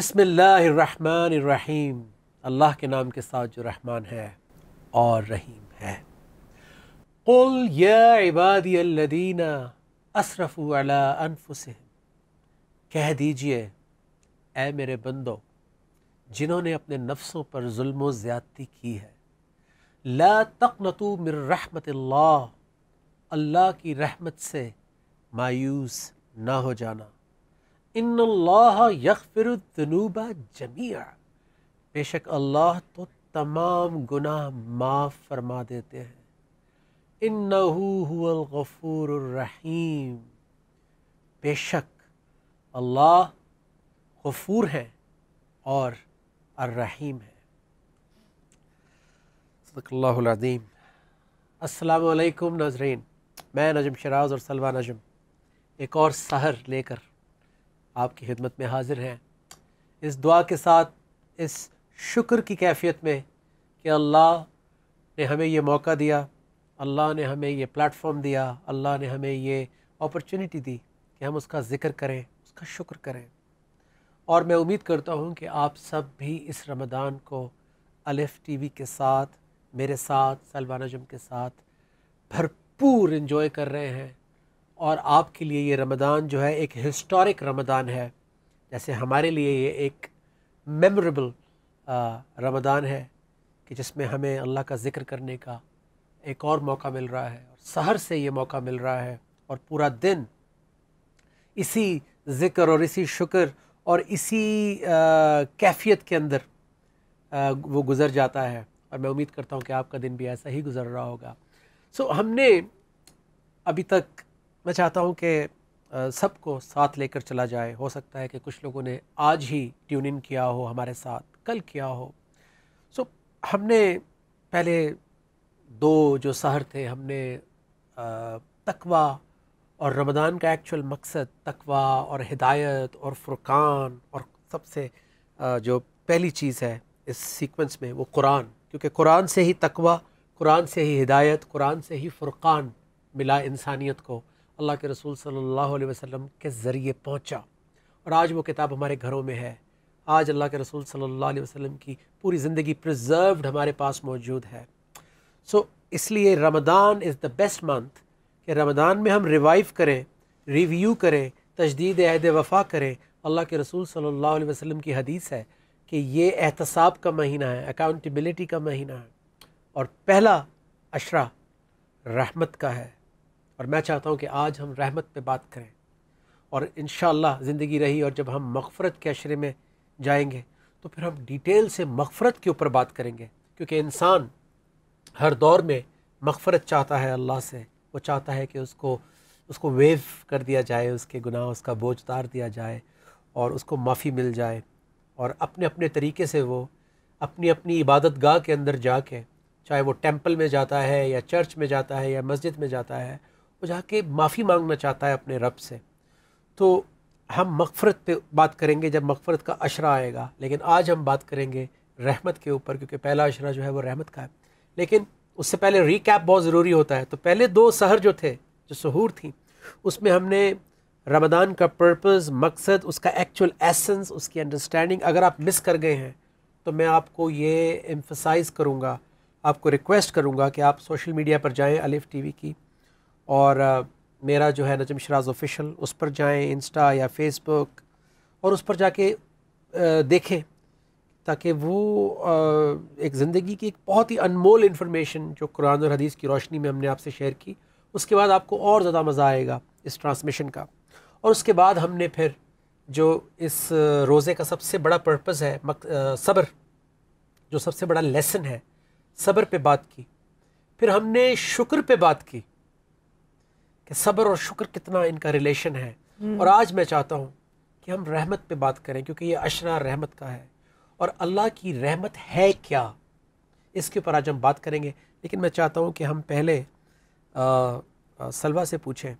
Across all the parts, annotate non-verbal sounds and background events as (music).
बसमीम अल्लाह के नाम के साथ जो रहमान है और रहीम है कुल यबादीन असरफ़ुलाफ़ुसम कह दीजिए ए मेरे बंदो जिन्होंने अपने नफ्सों पर जुल्म ज़्यादती की है ला तकनतु मिर रहमत अल्लाह की रहमत से मायूस ना हो जाना इन यकफिरनूबा जमिया बेशक अल्लाह तो तमाम गुनाह माफ़ फरमा देते हैं इन नहूलगफ़ूररहीम बेशक अल्लाह गफ़ूर है और अर्रहीम है सदक़ल्लाज़ीम असलकुम वालेकुम मैं नजम शराज और सलवा नजम एक और सहर लेकर आपकी खिदमत में हाजिर हैं इस दुआ के साथ इस शुक्र की कैफियत में कि अल्लाह ने हमें ये मौका दिया अल्लाह ने हमें ये प्लेटफॉर्म दिया अल्लाह ने हमें ये अपॉर्चुनिटी दी कि हम उसका ज़िक्र करें उसका शुक्र करें और मैं उम्मीद करता हूँ कि आप सब भी इस रमदान को अलिफ टीवी के साथ मेरे साथ सलमान जम के साथ भरपूर इन्जॉय कर रहे हैं और आपके लिए ये रमदान जो है एक हिस्टोरिक रमदान है जैसे हमारे लिए ये एक मेमोरेबल रमदान है कि जिसमें हमें अल्लाह का ज़िक्र करने का एक और मौका मिल रहा है और सहर से ये मौका मिल रहा है और पूरा दिन इसी ज़िक्र और इसी शुक्र और इसी कैफियत के अंदर आ, वो गुज़र जाता है और मैं उम्मीद करता हूँ कि आपका दिन भी ऐसा ही गुज़र रहा होगा सो so, हमने अभी तक मैं चाहता हूँ कि सबको साथ लेकर चला जाए हो सकता है कि कुछ लोगों ने आज ही ट्यून इन किया हो हमारे साथ कल किया हो सो हमने पहले दो जो शहर थे हमने तकवा और रमदान का एक्चुअल मकसद तकवा और हिदायत और फुरकान और सबसे जो पहली चीज़ है इस सीक्वेंस में वो कुरान क्योंकि कुरान से ही तकवा कुरान से ही हिदायत कुरान से ही फुरकान मिला इंसानियत को अल्लाह के रसूल सल्लल्लाहु अलैहि वसल्लम के ज़रिए पहुंचा और आज वो किताब हमारे घरों में है आज अल्लाह के रसूल सल्लल्लाहु अलैहि वसल्लम की पूरी ज़िंदगी प्रिजर्व्ड हमारे पास मौजूद है सो so, इसलिए Ramadan is the best month कि रमदान में हम रिवाइव करें रिव्यू करें तजदीद अहद वफ़ा करें अल्लाह के रसूल सल्ला वसलम की हदीस है कि ये एहतसाब का महीना है अकाउंटबिलिटी का महीना है और पहला अशरा रहमत का है और मैं चाहता हूँ कि आज हम रहमत पे बात करें और इन ज़िंदगी रही और जब हम मगफ़रत के अशरे में जाएंगे तो फिर हम डिटेल से मगफ़रत के ऊपर बात करेंगे क्योंकि इंसान हर दौर में मगफ़रत चाहता है अल्लाह से वो चाहता है कि उसको उसको वेव कर दिया जाए उसके गुनाह उसका बोझ उतार दिया जाए और उसको माफ़ी मिल जाए और अपने अपने तरीके से वो अपनी अपनी इबादत गाह के अंदर जाके चाहे वो टेंपल में जाता है या चर्च में जाता है या मस्जिद में जाता है वो जाके माफ़ी मांगना चाहता है अपने रब से तो हम मगफ़रत पे बात करेंगे जब मगफ़रत का अशरा आएगा लेकिन आज हम बात करेंगे रहमत के ऊपर क्योंकि पहला अशरा जो है वो रहमत का है लेकिन उससे पहले रिकैप बहुत ज़रूरी होता है तो पहले दो सहर जो थे जो सहूर थी उसमें हमने रमदान का पर्पज़ मकसद उसका एक्चुअल एसेंस उसकी अंडरस्टैंडिंग अगर आप मिस कर गए हैं तो मैं आपको ये एम्फसाइज़ करूँगा आपको रिक्वेस्ट करूँगा कि आप सोशल मीडिया पर जाएँ अलिफ टी की और मेरा जो है नजम शराज ऑफिशल उस पर जाएं इंस्टा या फेसबुक और उस पर जाके देखें ताकि वो एक ज़िंदगी की एक बहुत ही अनमोल इन्फॉर्मेशन जो कुरान और हदीस की रोशनी में हमने आपसे शेयर की उसके बाद आपको और ज़्यादा मज़ा आएगा इस ट्रांसमिशन का और उसके बाद हमने फिर जो इस रोज़े का सबसे बड़ा पर्पज़ है सब्र जो सबसे बड़ा लेसन है सब्र पे बात की फिर हमने शुक्र पे बात की कि सब्र और शुक्र कितना इनका रिलेशन है और आज मैं चाहता हूँ कि हम रहमत पे बात करें क्योंकि ये अशरा रहमत का है और अल्लाह की रहमत है क्या इसके ऊपर आज हम बात करेंगे लेकिन मैं चाहता हूँ कि हम पहले शलवा सलवा से पूछें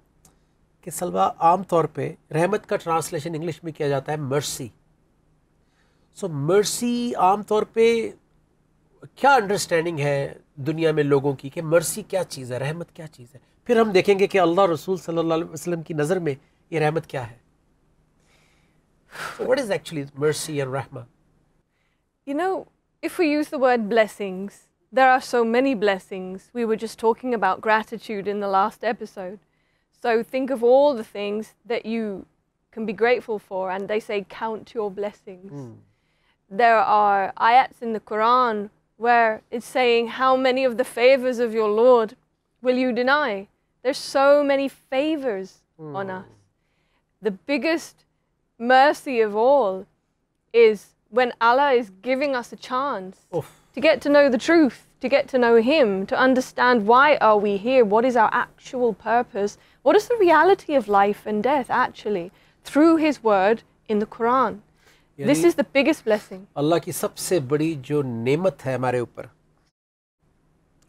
कि सलवा आम तौर पे रहमत का ट्रांसलेशन इंग्लिश में किया जाता है मर्सी सो मर्सी आम तौर पे क्या अंडरस्टैंडिंग है दुनिया में लोगों की कि मर्सी क्या चीज़ है रहमत क्या चीज़ है What is actually mercy and rahma? You know, if we use the word blessings, there are so many blessings. We were just talking about gratitude in the last episode. So think of all the things that you can be grateful for, and they say, count your blessings. Hmm. There are ayats in the Quran where it's saying, How many of the favors of your Lord will you deny? There's so many favors mm. on hmm. us. The biggest mercy of all is when Allah is giving us a chance Oof. to get to know the truth, to get to know Him, to understand why are we here, what is our actual purpose, what is the reality of life and death actually, through His Word in the Quran. This is the biggest blessing. Allah की सबसे बड़ी जो hai है हमारे ऊपर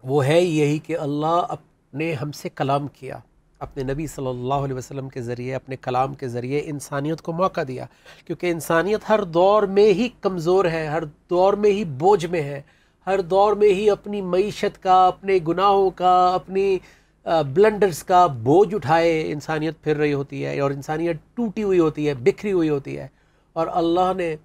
वो है यही ने हमसे कलाम किया अपने नबी सल्लल्लाहु अलैहि वसल्लम के ज़रिए अपने कलाम के ज़रिए इंसानियत को मौका दिया क्योंकि इंसानियत हर दौर में ही कमज़ोर है हर दौर में ही बोझ में है हर दौर में ही अपनी मीशत का अपने गुनाहों का अपनी ब्लंडर्स का बोझ उठाए इंसानियत फिर रही होती है और इंसानियत टूटी हुई होती है बिखरी हुई होती है और अल्लाह ने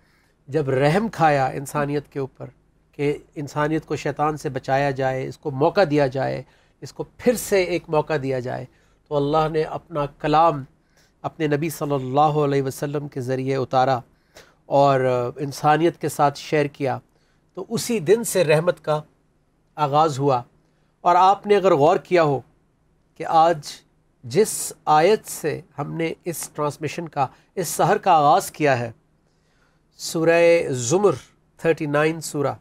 जब रहम खाया इंसानियत के ऊपर कि इंसानियत को शैतान से बचाया जाए इसको मौका दिया जाए इसको फिर से एक मौका दिया जाए तो अल्लाह ने अपना कलाम अपने नबी सल्लल्लाहु अलैहि वसल्लम के ज़रिए उतारा और इंसानियत के साथ शेयर किया तो उसी दिन से रहमत का आगाज़ हुआ और आपने अगर गौर किया हो कि आज जिस आयत से हमने इस ट्रांसमिशन का इस शहर का आगाज़ किया है सूरह ज़ुमर 39 सूरा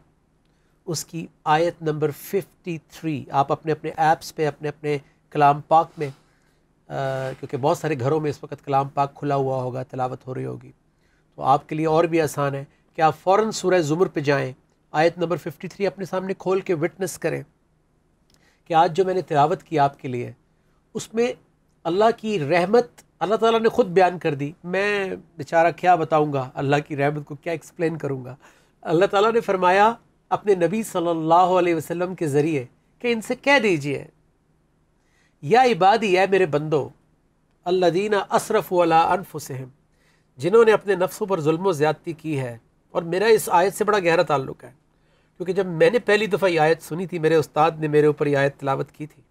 उसकी आयत नंबर 53 आप अपने अपने ऐप्स पे अपने अपने कलाम पाक में क्योंकि बहुत सारे घरों में इस वक्त कलाम पाक खुला हुआ होगा तलावत हो रही होगी तो आपके लिए और भी आसान है कि आप फ़ौर सूरह ज़ुमर पर जाएँ आयत नंबर 53 अपने सामने खोल के विटनेस करें कि आज जो मैंने तिलावत की आपके लिए उसमें अल्लाह की रहमत अल्लाह ताला ने ख़ुद बयान कर दी मैं बेचारा क्या बताऊंगा अल्लाह की रहमत को क्या एक्सप्लेन करूंगा अल्लाह ताला ने फरमाया अपने नबी सल्लल्लाहु अलैहि वसल्लम के ज़रिए कि इनसे कह दीजिए या इबादी या मेरे बंदो अल्लादीना असरफ वाला अनफुसहम जिन्होंने अपने नफ्सों पर जुल्म ज़्यादती की है और मेरा इस आयत से बड़ा गहरा ताल्लुक है क्योंकि जब मैंने पहली दफ़ा ये आयत सुनी थी मेरे उस्ताद ने मेरे ऊपर ये आयत तलावत की थी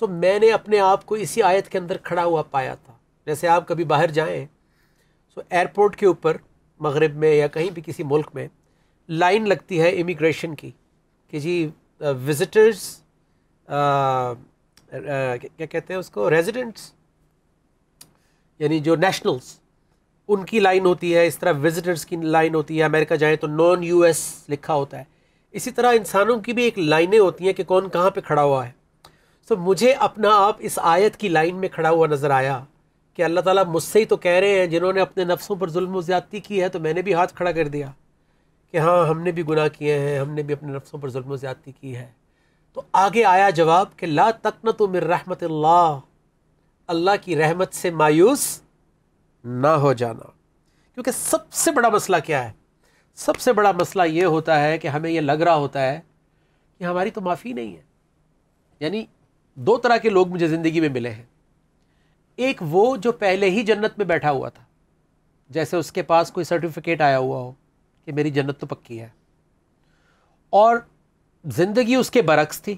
सो तो मैंने अपने आप को इसी आयत के अंदर खड़ा हुआ पाया था जैसे आप कभी बाहर जाएँ सो तो एयरपोर्ट के ऊपर मगरब में या कहीं भी किसी मुल्क में लाइन लगती है इमिग्रेशन की कि जी विजिटर्स uh, uh, uh, क्या कहते हैं उसको रेजिडेंट्स यानी जो नेशनल्स उनकी लाइन होती है इस तरह विजिटर्स की लाइन होती है अमेरिका जाए तो नॉन यूएस लिखा होता है इसी तरह इंसानों की भी एक लाइनें होती हैं कि कौन कहाँ पे खड़ा हुआ है सो so, मुझे अपना आप इस आयत की लाइन में खड़ा हुआ नज़र आया कि अल्लाह ताला मुझसे ही तो कह रहे हैं जिन्होंने अपने नफ्सों पर जुल्म ज़्यादती की है तो मैंने भी हाथ खड़ा कर दिया कि हाँ हमने भी गुनाह किए हैं हमने भी अपने नफ्सों पर जुल्म ज़्यादती की है तो आगे आया जवाब कि ला तक न तुम रहमत अल्लाह की रहमत से मायूस ना हो जाना क्योंकि सबसे बड़ा मसला क्या है सबसे बड़ा मसला ये होता है कि हमें यह लग रहा होता है कि हमारी तो माफ़ी नहीं है यानी दो तरह के लोग मुझे ज़िंदगी में मिले हैं एक वो जो पहले ही जन्नत में बैठा हुआ था जैसे उसके पास कोई सर्टिफिकेट आया हुआ हो कि मेरी जन्नत तो पक्की है और ज़िंदगी उसके बरक्स थी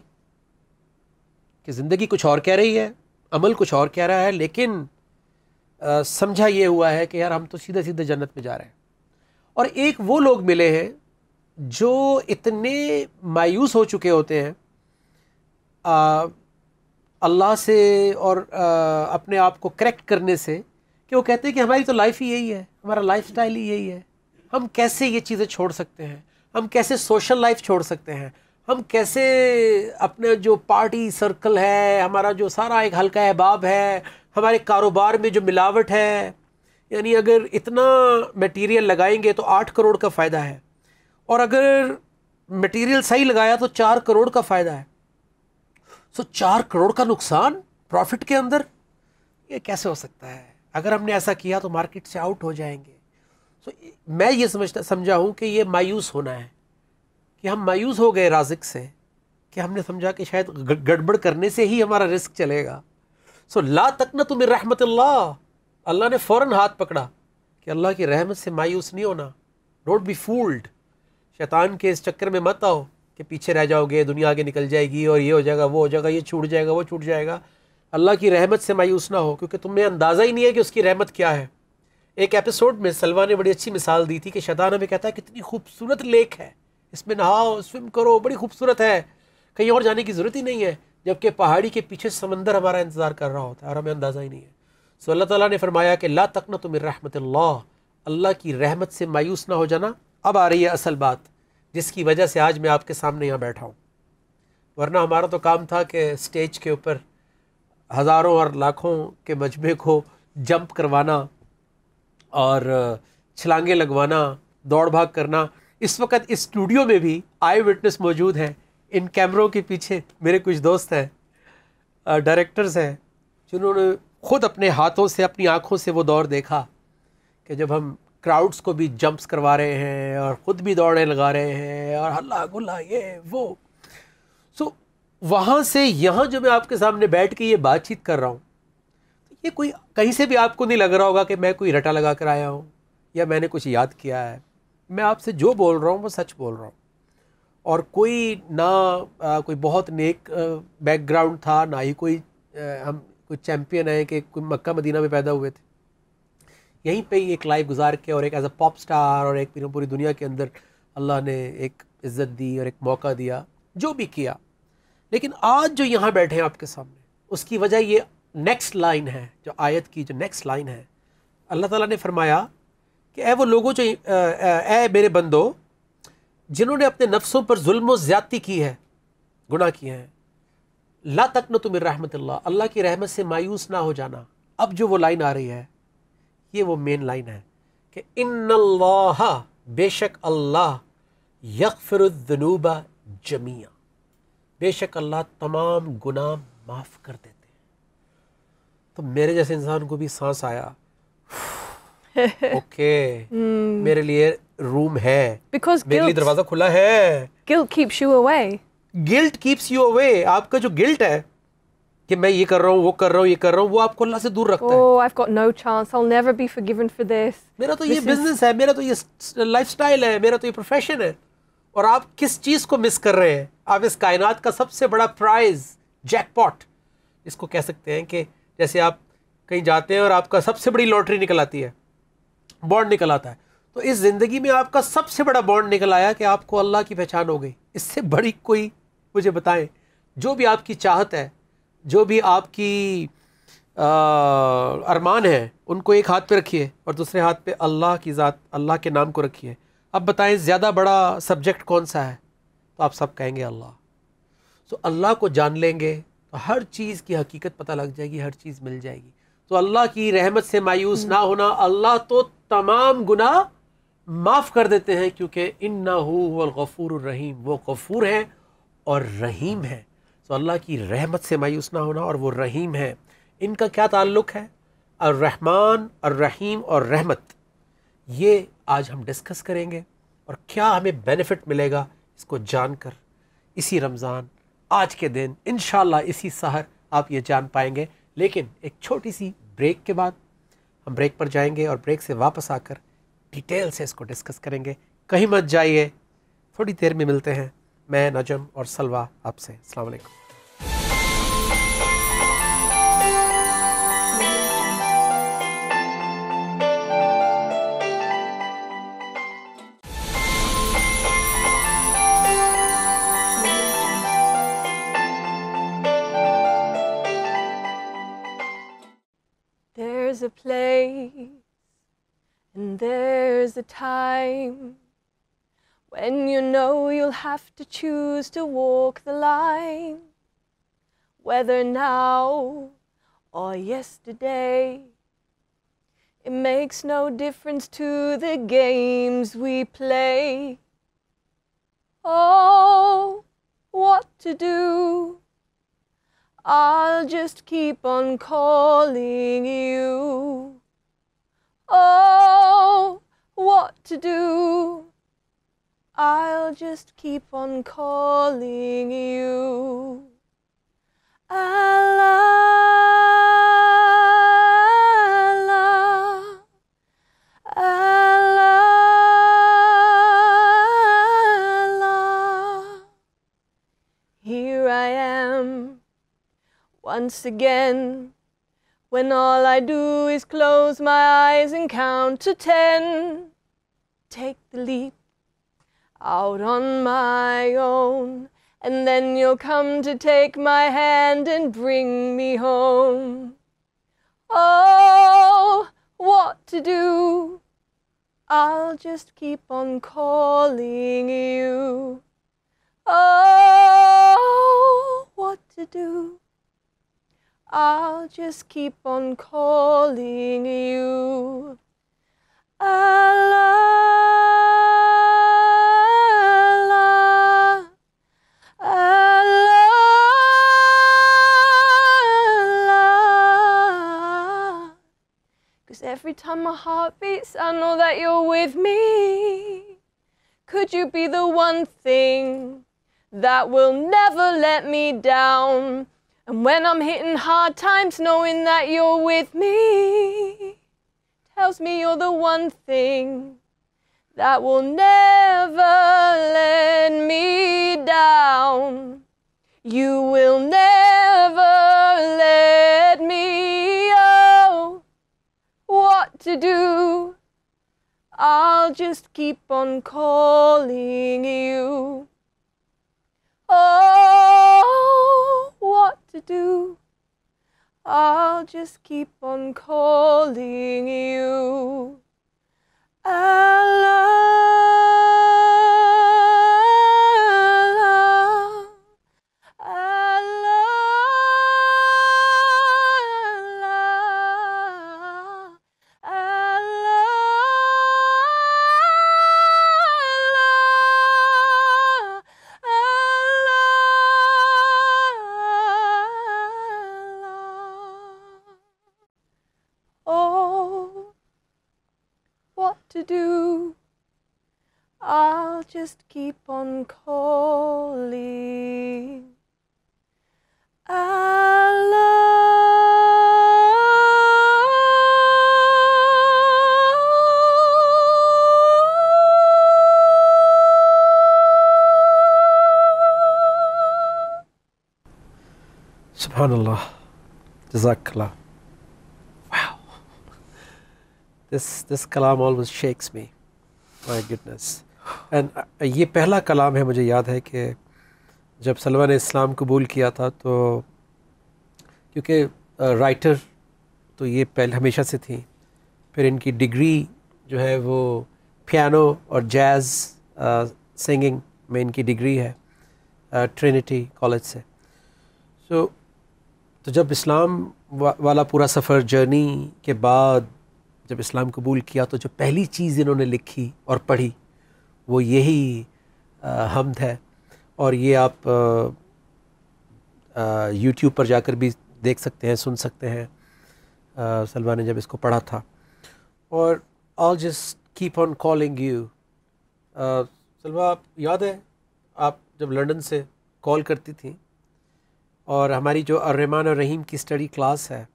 कि ज़िंदगी कुछ और कह रही है अमल कुछ और कह रहा है लेकिन समझा ये हुआ है कि यार हम तो सीधे सीधे जन्नत में जा रहे हैं और एक वो लोग मिले हैं जो इतने मायूस हो चुके होते हैं अल्लाह से और आ, अपने आप को करेक्ट करने से कि वो कहते हैं कि हमारी तो लाइफ ही यही है हमारा लाइफ स्टाइल ही यही है हम कैसे ये चीज़ें छोड़ सकते हैं हम कैसे सोशल लाइफ छोड़ सकते हैं हम कैसे अपने जो पार्टी सर्कल है हमारा जो सारा एक हल्का अहबाब है हमारे कारोबार में जो मिलावट है यानी अगर इतना मटेरियल लगाएंगे तो आठ करोड़ का फ़ायदा है और अगर मटेरियल सही लगाया तो चार करोड़ का फ़ायदा है सो चार करोड़ का नुकसान प्रॉफिट के अंदर ये कैसे हो सकता है अगर हमने ऐसा किया तो मार्केट से आउट हो जाएंगे सो मैं ये समझता समझा हूँ कि ये मायूस होना है कि हम मायूस हो गए राजिक से कि हमने समझा कि शायद गड़बड़ करने से ही हमारा रिस्क चलेगा सो ला तक ना तुम्हें रहमत अल्लाह ने फ़ौर हाथ पकड़ा कि अल्लाह की रहमत से मायूस नहीं होना डोंट बी फूल्ड शैतान के इस चक्कर में मत आओ कि पीछे रह जाओगे दुनिया आगे निकल जाएगी और ये हो जाएगा वो हो जाएगा ये छूट जाएगा वो छूट जाएगा अल्लाह की रहमत से मायूस ना हो क्योंकि तुम्हें अंदाज़ा ही नहीं है कि उसकी रहमत क्या है एक एपिसोड में सलवा ने बड़ी अच्छी मिसाल दी थी कि शैतान हमें कहता है कितनी खूबसूरत लेक है इसमें नहाओ स्विम करो बड़ी खूबसूरत है कहीं और जाने की ज़रूरत ही नहीं है जबकि पहाड़ी के पीछे समंदर हमारा इंतज़ार कर रहा होता है और हमें अंदाज़ा ही नहीं है सो अल्लाह ताला ने फरमाया कि ला तकना तुम रहमत अल्लाह की रहमत से मायूस ना हो जाना अब आ रही है असल बात जिसकी वजह से आज मैं आपके सामने यहाँ बैठा हूँ वरना हमारा तो काम था कि स्टेज के ऊपर हज़ारों और लाखों के मजमे को जंप करवाना और छलांगे लगवाना दौड़ भाग करना इस वक्त इस स्टूडियो में भी आई विटनेस मौजूद हैं इन कैमरों के पीछे मेरे कुछ दोस्त हैं डायरेक्टर्स हैं जिन्होंने खुद अपने हाथों से अपनी आँखों से वो दौर देखा कि जब हम क्राउड्स को भी जंप्स करवा रहे हैं और ख़ुद भी दौड़े लगा रहे हैं और हल्ला गुल्ला ये वो सो so, वहाँ से यहाँ जो मैं आपके सामने बैठ के ये बातचीत कर रहा हूँ ये कोई कहीं से भी आपको नहीं लग रहा होगा कि मैं कोई रटा लगा कर आया हूँ या मैंने कुछ याद किया है मैं आपसे जो बोल रहा हूँ वो सच बोल रहा हूँ और कोई ना आ, कोई बहुत नेक बैकग्राउंड था ना ही कोई आ, हम कोई चैम्पियन है कि कोई मक्का मदीना में पैदा हुए थे यहीं पे ही एक लाइफ गुजार के और एक एज अ पॉप स्टार और एक पूरी दुनिया के अंदर अल्लाह ने एक इज़्ज़त दी और एक मौका दिया जो भी किया लेकिन आज जो यहाँ बैठे हैं आपके सामने उसकी वजह ये नेक्स्ट लाइन है जो आयत की जो नेक्स्ट लाइन है अल्लाह ताला ने फरमाया कि ए वो लोगों जो ए मेरे बंदो जिन्होंने अपने नफ्सों पर जुल्म ज़्यादती की है गुनाह किए हैं ला तक न तुम रहमत अल्लाह की रहमत से मायूस ना हो जाना अब जो वो लाइन आ रही है ये वो मेन लाइन है कि इन बेशक अल्लाह यकफरदनूबा जमिया बेशक अल्लाह तमाम गुनाह माफ़ कर देता तो मेरे जैसे इंसान को भी सांस आया (laughs) ओके hmm. मेरे लिए रूम है बिकॉज मेरे लिए दरवाजा खुला है guilt keeps you away guilt keeps you away आपका जो गिल्ट है कि मैं ये कर रहा हूँ वो कर रहा हूँ ये कर रहा हूँ वो आपको अल्लाह से दूर रखता oh, है oh I have got no chance I will never be मेरा तो this ये बिजनेस is... है मेरा तो ये लाइफस्टाइल है मेरा तो ये प्रोफेशन है और आप किस चीज को मिस कर रहे हैं आप इस कायनात का सबसे बड़ा प्राइज जैकपॉट इसको कह सकते हैं कि जैसे आप कहीं जाते हैं और आपका सबसे बड़ी लॉटरी निकल आती है बॉन्ड निकल आता है तो इस ज़िंदगी में आपका सबसे बड़ा बॉन्ड निकल आया कि आपको अल्लाह की पहचान हो गई इससे बड़ी कोई मुझे बताएं जो भी आपकी चाहत है जो भी आपकी अरमान है उनको एक हाथ पे रखिए और दूसरे हाथ पे अल्लाह की ज़ात अल्लाह के नाम को रखिए अब बताएं ज़्यादा बड़ा सब्जेक्ट कौन सा है तो आप सब कहेंगे अल्लाह सो तो अल्लाह को जान लेंगे तो हर चीज़ की हकीकत पता लग जाएगी हर चीज़ मिल जाएगी तो अल्लाह की रहमत से मायूस ना होना अल्लाह तो तमाम गुना माफ़ कर देते हैं क्योंकि इन ना गफ़ूर रहीम वो गफ़ूर हैं और रहीम है तो अल्लाह की रहमत से मायूस ना होना और वो रहीम है इनका क्या ताल्लुक़ है और रहमान और रहीम और रहमत ये आज हम डिस्कस करेंगे और क्या हमें बेनिफिट मिलेगा इसको जानकर इसी रमज़ान आज के दिन इन इसी शहर आप ये जान पाएंगे लेकिन एक छोटी सी ब्रेक के बाद हम ब्रेक पर जाएंगे और ब्रेक से वापस आकर डिटेल से इसको डिस्कस करेंगे कहीं मत जाइए थोड़ी देर में मिलते हैं मैं नजम और सलवा आपसे अलैक्म place and there's a time when you know you'll have to choose to walk the line, whether now or yesterday. It makes no difference to the games we play. Oh, what to do I'll just keep on calling you. Oh, what to do? I'll just keep on calling you. Allah. once again. When all I do is close my eyes and count to ten, take the leap out on my own, and then you'll come to take my hand and bring me home. Oh, what to do? I'll just keep on calling you. Oh, what to do? I'll just keep on calling you. Allah, Allah, Allah. Cause every time my heart beats, I know that you're with me. Could you be the one thing that will never let me down? And when I'm hitting hard times, knowing that you're with me tells me you're the one thing that will never let me down. You will never let me know what to do. I'll just keep on calling you. Oh, what to do. I'll just keep on calling you. Ally. to do. I'll just keep on calling. SubhanAllah. JazakAllah. this this kalam always shakes me my goodness and uh, ये पहला कलाम है मुझे याद है कि जब सलवा ने इस्लाम कबूल किया था तो क्योंकि राइटर uh, तो ये पहले हमेशा से थी फिर इनकी डिग्री जो है वो पियानो और जैज़ सिंगिंग uh, में इनकी डिग्री है ट्रिनिटी कॉलेज से सो so, तो जब इस्लाम वा, वाला पूरा सफ़र जर्नी के बाद जब इस्लाम कबूल किया तो जो पहली चीज़ इन्होंने लिखी और पढ़ी वो यही हमद है और ये आप यूट्यूब पर जाकर भी देख सकते हैं सुन सकते हैं सलमान ने जब इसको पढ़ा था और I'll just keep on calling you Salma आप याद है आप जब लंदन से कॉल करती थी और हमारी जो अर्रहमान और रहीम की स्टडी क्लास है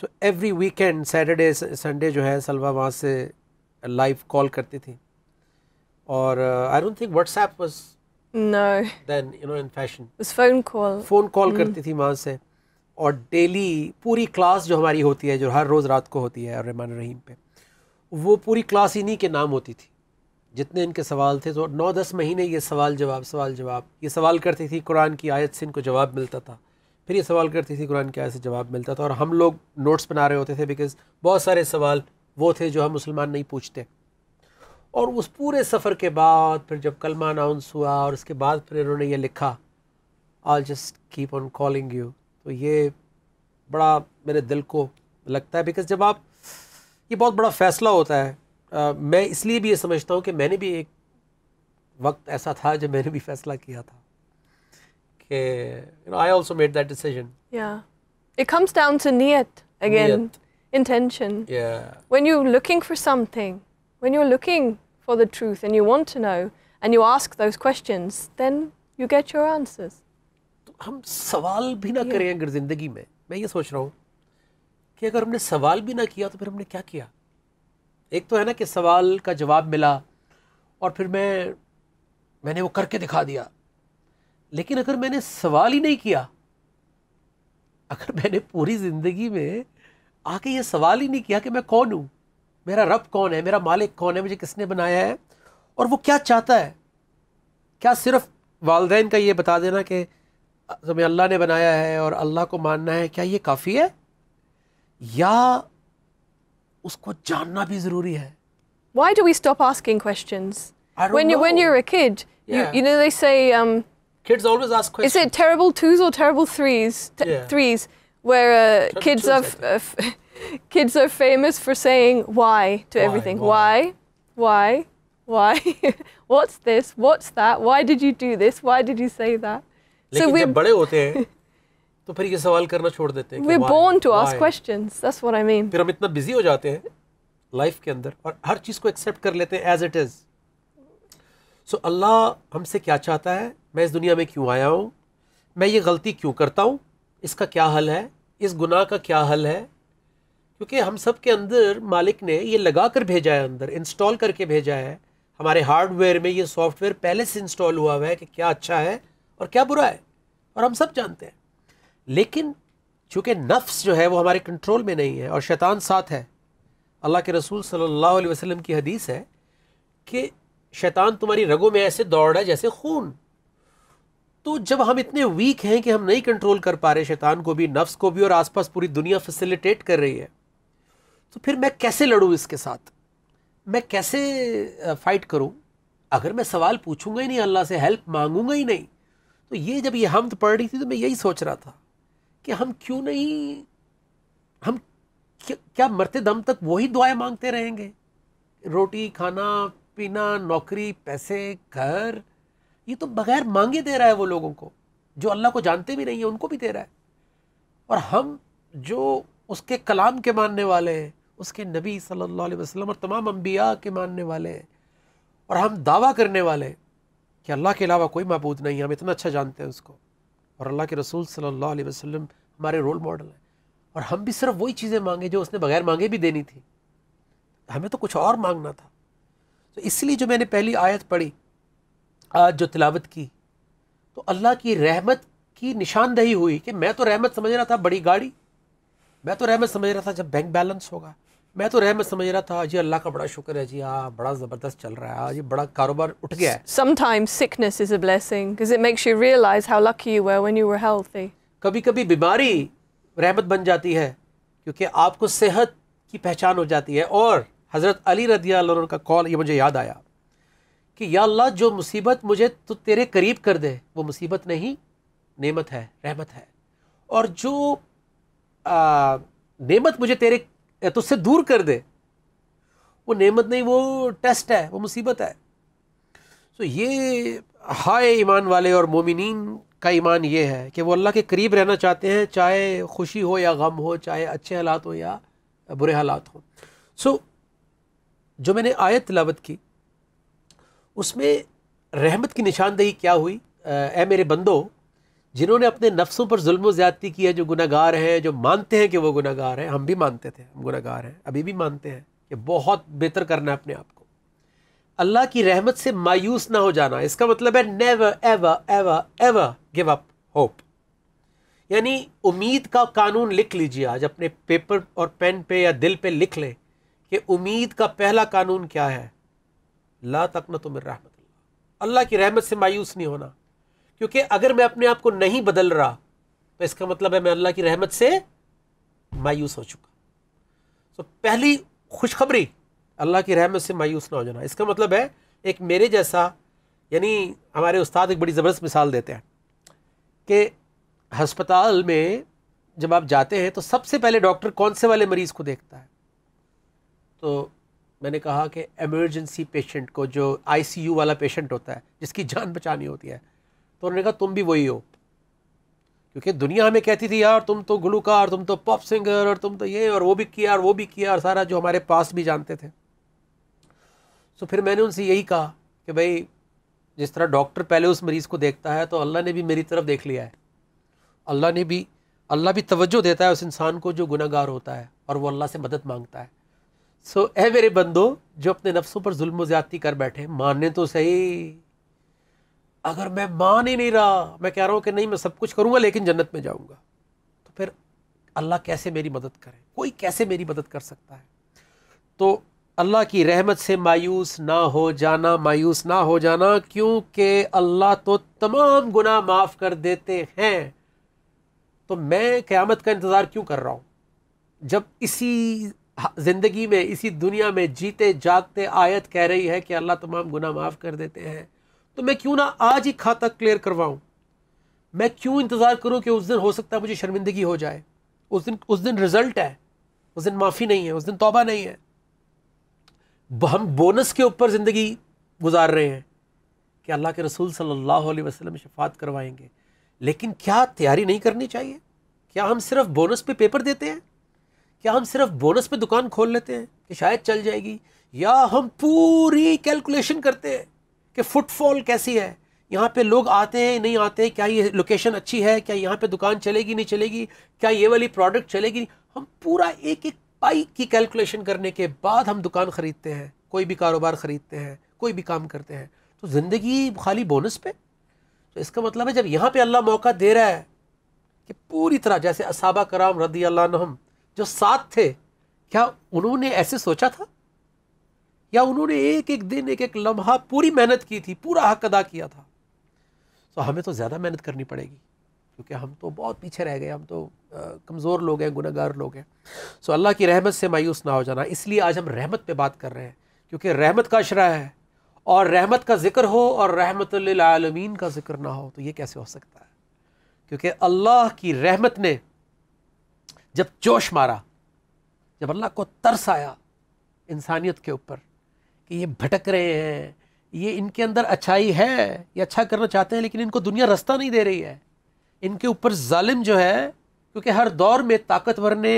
so every weekend Saturday Sunday जो है सलवा वहाँ से लाइव कॉल करती थी और I don't think WhatsApp was no then you know in fashion phone call phone call करती थी वहाँ से और डेली पूरी क्लास जो हमारी होती है जो हर रोज़ रात को होती है रहमान रहीम पे वो पूरी क्लास इन्हीं के नाम होती थी जितने इनके सवाल थे तो नौ दस महीने ये सवाल जवाब सवाल जवाब ये सवाल करती थी कुरान की आयत से इनको जवाब मिलता था फिर ये सवाल करती थी कुरान के आय से जवाब मिलता था और हम लोग नोट्स बना रहे होते थे बिकॉज बहुत सारे सवाल वो थे जो हम मुसलमान नहीं पूछते और उस पूरे सफ़र के बाद फिर जब कलमा अनाउंस हुआ और उसके बाद फिर इन्होंने ये लिखा I just keep on calling you तो ये बड़ा मेरे दिल को लगता है बिकॉज जब आप ये बहुत बड़ा फ़ैसला होता है आ, मैं इसलिए भी ये समझता हूँ कि मैंने भी एक वक्त ऐसा था जब मैंने भी फ़ैसला किया था ke, you know, I also made that decision. Yeah. It comes down to niyat again, niyat. intention. Yeah. When you're looking for something, when you're looking for the truth and you want to know and you ask those questions, then you get your answers. हम सवाल भी ना करें अगर ज़िंदगी में मैं ये सोच रहा हूँ कि अगर हमने सवाल भी ना किया तो फिर हमने क्या किया एक तो है ना कि सवाल का जवाब मिला और फिर मैं मैंने वो करके दिखा दिया लेकिन अगर मैंने सवाल ही नहीं किया अगर मैंने पूरी ज़िंदगी में आके ये सवाल ही नहीं किया कि मैं कौन हूँ मेरा रब कौन है मेरा मालिक कौन है मुझे किसने बनाया है और वो क्या चाहता है क्या सिर्फ वालदे का ये बता देना कि तुम्हें अल्लाह ने बनाया है और अल्लाह को मानना है क्या ये काफ़ी है या उसको जानना भी ज़रूरी है Why do we stop asking questions? When, know. you, when you're a kid, yeah. you, you know, they say, um, Kids always ask questions. Is it terrible twos or terrible threes? T yeah. Threes, where uh, kids twos, are uh, (laughs) kids are famous for saying why to why, everything. Why, why, why? why? (laughs) What's this? What's that? Why did you do this? Why did you say that? so we're, तो फिर ये सवाल करना छोड़ देते born to ask questions. That's what I mean. फिर हम इतना busy हो जाते हैं लाइफ के अंदर और हर चीज को एक्सेप्ट कर लेते हैं एज इट इज़. सो अल्लाह हमसे क्या चाहता है मैं इस दुनिया में क्यों आया हूँ मैं ये गलती क्यों करता हूँ इसका क्या हल है इस गुनाह का क्या हल है क्योंकि हम सब के अंदर मालिक ने ये लगा कर भेजा है अंदर इंस्टॉल करके भेजा है हमारे हार्डवेयर में ये सॉफ्टवेयर पहले से इंस्टॉल हुआ हुआ है कि क्या अच्छा है और क्या बुरा है और हम सब जानते हैं लेकिन चूँकि नफ्स जो है वो हमारे कंट्रोल में नहीं है और शैतान साथ है अल्लाह के रसूल सल्लल्लाहु अलैहि वसल्लम की हदीस है कि शैतान तुम्हारी रगों में ऐसे दौड़ रहा है जैसे खून तो जब हम इतने वीक हैं कि हम नहीं कंट्रोल कर पा रहे शैतान को भी नफ्स को भी और आसपास पूरी दुनिया फैसिलिटेट कर रही है तो फिर मैं कैसे लड़ूँ इसके साथ मैं कैसे फाइट करूँ अगर मैं सवाल पूछूंगा ही नहीं अल्लाह से हेल्प मांगूंगा ही नहीं तो ये जब ये हम पढ़ रही थी तो मैं यही सोच रहा था कि हम क्यों नहीं हम क्या, क्या मरते दम तक वही दुआएं मांगते रहेंगे रोटी खाना पीना नौकरी पैसे घर ये तो बगैर मांगे दे रहा है वो लोगों को जो अल्लाह को जानते भी नहीं है उनको भी दे रहा है और हम जो उसके कलाम के मानने वाले हैं उसके नबी सल्लल्लाहु अलैहि वसल्लम और तमाम अम्बिया के मानने वाले हैं और हम दावा करने वाले हैं कि अल्लाह के अलावा कोई महबूद नहीं हम इतना अच्छा जानते हैं उसको और अल्लाह के रसूल सल्लल्लाहु अलैहि वसल्लम हमारे रोल मॉडल हैं और हम भी सिर्फ वही चीज़ें मांगे जो उसने बगैर मांगे भी देनी थी हमें तो कुछ और मांगना था तो इसलिए जो मैंने पहली आयत पढ़ी आज जो तिलावत की तो अल्लाह की रहमत की निशानदही हुई कि मैं तो रहमत समझ रहा था बड़ी गाड़ी मैं तो रहमत समझ रहा था जब बैंक बैलेंस होगा मैं तो रहमत समझ रहा था जी अल्लाह का बड़ा शुक्र है जी हाँ बड़ा ज़बरदस्त चल रहा है हाँ, जी बड़ा कारोबार उठ गया है blessing कभी कभी बीमारी रहमत बन जाती है क्योंकि आपको सेहत की पहचान हो जाती है और हज़रत अली रदिया का कॉल ये मुझे याद आया कि या अल्लाह जो मुसीबत मुझे तो तेरे करीब कर दे वो मुसीबत नहीं नेमत है रहमत है और जो आ, नेमत मुझे तेरे तुझसे दूर कर दे वो नेमत नहीं वो टेस्ट है वो मुसीबत है तो ये हाय ईमान वाले और मोमिन का ईमान ये है कि वो अल्लाह के करीब रहना चाहते हैं चाहे खुशी हो या गम हो चाहे अच्छे हालात हो या बुरे हालात हो सो so, जो मैंने आयत तलावत की उसमें रहमत की निशानदेही क्या हुई ए मेरे बंदो जिन्होंने अपने नफ्सों पर जुल्म ज़्यादती की है जो गुनागार हैं जो मानते हैं कि वो गुनागार हैं हम भी मानते थे हम गुनागार हैं अभी भी मानते हैं कि बहुत बेहतर करना है अपने आप को अल्लाह की रहमत से मायूस ना हो जाना इसका मतलब है never ever ever ever give up hope यानी उम्मीद का कानून लिख लीजिए आज अपने पेपर और पेन पे या दिल पे लिख लें कि उम्मीद का पहला कानून क्या है ला तकना तुम रहमत अल्लाह की रहमत से मायूस नहीं होना क्योंकि अगर मैं अपने आप को नहीं बदल रहा तो इसका मतलब है मैं अल्लाह की रहमत से मायूस हो चुका तो पहली खुशखबरी अल्लाह की रहमत से मायूस ना हो जाना इसका मतलब है एक मेरे जैसा यानी हमारे उस्ताद एक बड़ी ज़बरदस्त मिसाल देते हैं कि हस्पताल में जब आप जाते हैं तो सबसे पहले डॉक्टर कौन से वाले मरीज़ को देखता है तो मैंने कहा कि एमरजेंसी पेशेंट को जो आईसीयू वाला पेशेंट होता है जिसकी जान बचानी होती है तो उन्होंने कहा तुम भी वही हो क्योंकि दुनिया हमें कहती थी यार तुम तो गुलूकार तुम तो पॉप सिंगर और तुम तो ये और वो भी किया और वो भी किया और सारा जो हमारे पास भी जानते थे सो तो फिर मैंने उनसे यही कहा कि भाई जिस तरह डॉक्टर पहले उस मरीज़ को देखता है तो अल्लाह ने भी मेरी तरफ देख लिया है अल्लाह ने भी अल्लाह भी तवज्जो देता है उस इंसान को जो गुनागार होता है और वो अल्लाह से मदद मांगता है सो ए मेरे बंदो जो अपने नफ्सों पर जुल्म ज़्यादती कर बैठे माने तो सही अगर मैं मान ही नहीं रहा मैं कह रहा हूँ कि नहीं मैं सब कुछ करूँगा लेकिन जन्नत में जाऊँगा तो फिर अल्लाह कैसे मेरी मदद करे कोई कैसे मेरी मदद कर सकता है तो अल्लाह की रहमत से मायूस ना हो जाना मायूस ना हो जाना क्योंकि अल्लाह तो तमाम गुना माफ़ कर देते हैं तो मैं क़्यामत का इंतज़ार क्यों कर रहा हूँ जब इसी हाँ, ज़िंदगी में इसी दुनिया में जीते जागते आयत कह रही है कि अल्लाह तमाम गुना माफ़ कर देते हैं तो मैं क्यों ना आज ही खाता क्लियर करवाऊँ मैं क्यों इंतज़ार करूँ कि उस दिन हो सकता है मुझे शर्मिंदगी हो जाए उस दिन उस दिन रिज़ल्ट है उस दिन माफ़ी नहीं है उस दिन तोबा नहीं है हम बोनस के ऊपर ज़िंदगी गुजार रहे हैं कि अल्लाह के रसूल सल्लल्लाहु अलैहि वसल्लम शफात करवाएंगे लेकिन क्या तैयारी नहीं करनी चाहिए क्या हम सिर्फ बोनस पे पेपर देते हैं क्या हम सिर्फ बोनस पे दुकान खोल लेते हैं कि शायद चल जाएगी या हम पूरी कैलकुलेशन करते हैं कि फुटफॉल कैसी है यहाँ पे लोग आते हैं नहीं आते हैं क्या ये लोकेशन अच्छी है क्या यहाँ पे दुकान चलेगी नहीं चलेगी क्या ये वाली प्रोडक्ट चलेगी हम पूरा एक एक पाई की कैलकुलेशन करने के बाद हम दुकान ख़रीदते हैं कोई भी कारोबार ख़रीदते हैं कोई भी काम करते हैं तो ज़िंदगी खाली बोनस पे तो इसका मतलब है जब यहाँ पे अल्लाह मौका दे रहा है कि पूरी तरह जैसे असाबा कराम रदी अल्लाम जो साथ थे क्या उन्होंने ऐसे सोचा था या उन्होंने एक एक दिन एक एक लम्हा पूरी मेहनत की थी पूरा हक अदा किया था तो हमें तो ज़्यादा मेहनत करनी पड़ेगी क्योंकि हम तो बहुत पीछे रह गए हम तो कमज़ोर लोग हैं गुनागार लोग हैं सो अल्लाह की रहमत से मायूस ना हो जाना इसलिए आज हम रहमत पे बात कर रहे हैं क्योंकि रहमत का अशरा है और रहमत का जिक्र हो और रहमत आलमीन का जिक्र ना हो तो ये कैसे हो सकता है क्योंकि अल्लाह की रहमत ने जब जोश मारा जब अल्लाह को तरस आया इंसानियत के ऊपर कि ये भटक रहे हैं ये इनके अंदर अच्छाई है ये अच्छा करना चाहते हैं लेकिन इनको दुनिया रास्ता नहीं दे रही है इनके ऊपर जालिम जो है क्योंकि हर दौर में ताकतवर ने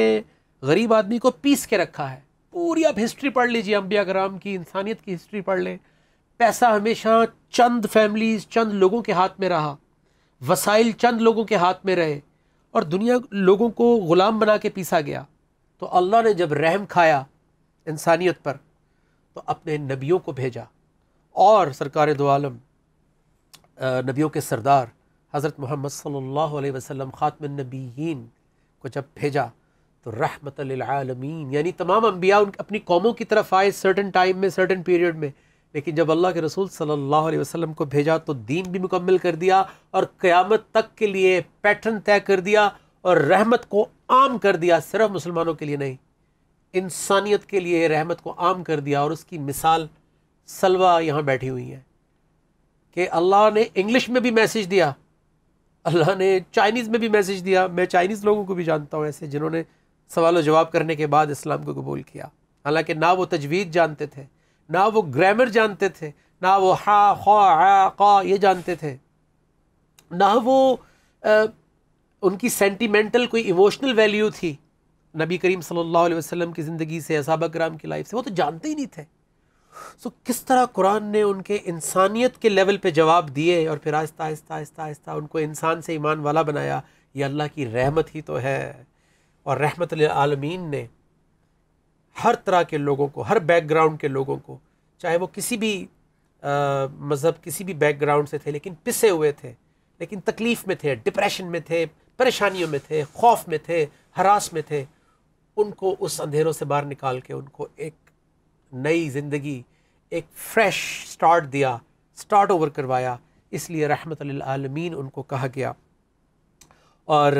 गरीब आदमी को पीस के रखा है पूरी आप हिस्ट्री पढ़ लीजिए अम्बिया ग्राम की इंसानियत की हिस्ट्री पढ़ लें पैसा हमेशा चंद फैमिलीज़ चंद लोगों के हाथ में रहा वसाइल चंद लोगों के हाथ में रहे और दुनिया लोगों को ग़ुलाम बना के पीसा गया तो अल्लाह ने जब रहम खाया इंसानियत पर तो अपने नबियों को भेजा और सरकार दो आलम नबियों के सरदार हज़रत मोहम्मद सल्लल्लाहु अलैहि वसल्लम ख़ात्म नबीन को जब भेजा तो रहमतमीन आलमीन यानी तमाम अम्बिया उन अपनी कौमों की तरफ आए सर्टन टाइम में सर्टन पीरियड में लेकिन जब अल्लाह के रसूल सल्लल्लाहु अलैहि वसल्लम को भेजा तो दीन भी मुकम्मल कर दिया और क़यामत तक के लिए पैटर्न तय कर दिया और रहमत को आम कर दिया सिर्फ मुसलमानों के लिए नहीं इंसानियत के लिए रहमत को आम कर दिया और उसकी मिसाल सलवा यहाँ बैठी हुई है कि अल्लाह ने इंग्लिश में भी मैसेज दिया अल्लाह ने चाइनीज़ में भी मैसेज दिया मैं चाइनीज़ लोगों को भी जानता हूँ ऐसे जिन्होंने सवाल जवाब करने के बाद इस्लाम को कबूल किया हालांकि ना वो तजवीज़ जानते थे ना वो ग्रामर जानते थे ना वो हा खा आ का ये जानते थे ना वो आ, उनकी सेंटिमेंटल कोई इमोशनल वैल्यू थी नबी करीम सल्लल्लाहु अलैहि वसल्लम की ज़िंदगी से असाबा कराम की लाइफ से वो तो जानते ही नहीं थे सो किस तरह कुरान ने उनके इंसानियत के लेवल पे जवाब दिए और फिर आहिस्ता आहिस्ता आहिस्ता आहिस्ता उनको इंसान से ईमान वाला बनाया ये अल्लाह की रहमत ही तो है और रहमत आलमीन ने हर तरह के लोगों को हर बैकग्राउंड के लोगों को चाहे वो किसी भी मज़हब किसी भी बैकग्राउंड से थे लेकिन पिसे हुए थे लेकिन तकलीफ़ में थे डिप्रेशन में थे परेशानियों में थे खौफ में थे हरास में थे उनको उस अंधेरों से बाहर निकाल के उनको एक नई ज़िंदगी एक फ्रेश स्टार्ट दिया स्टार्ट ओवर करवाया इसलिए रहमत आलमीन उनको कहा गया और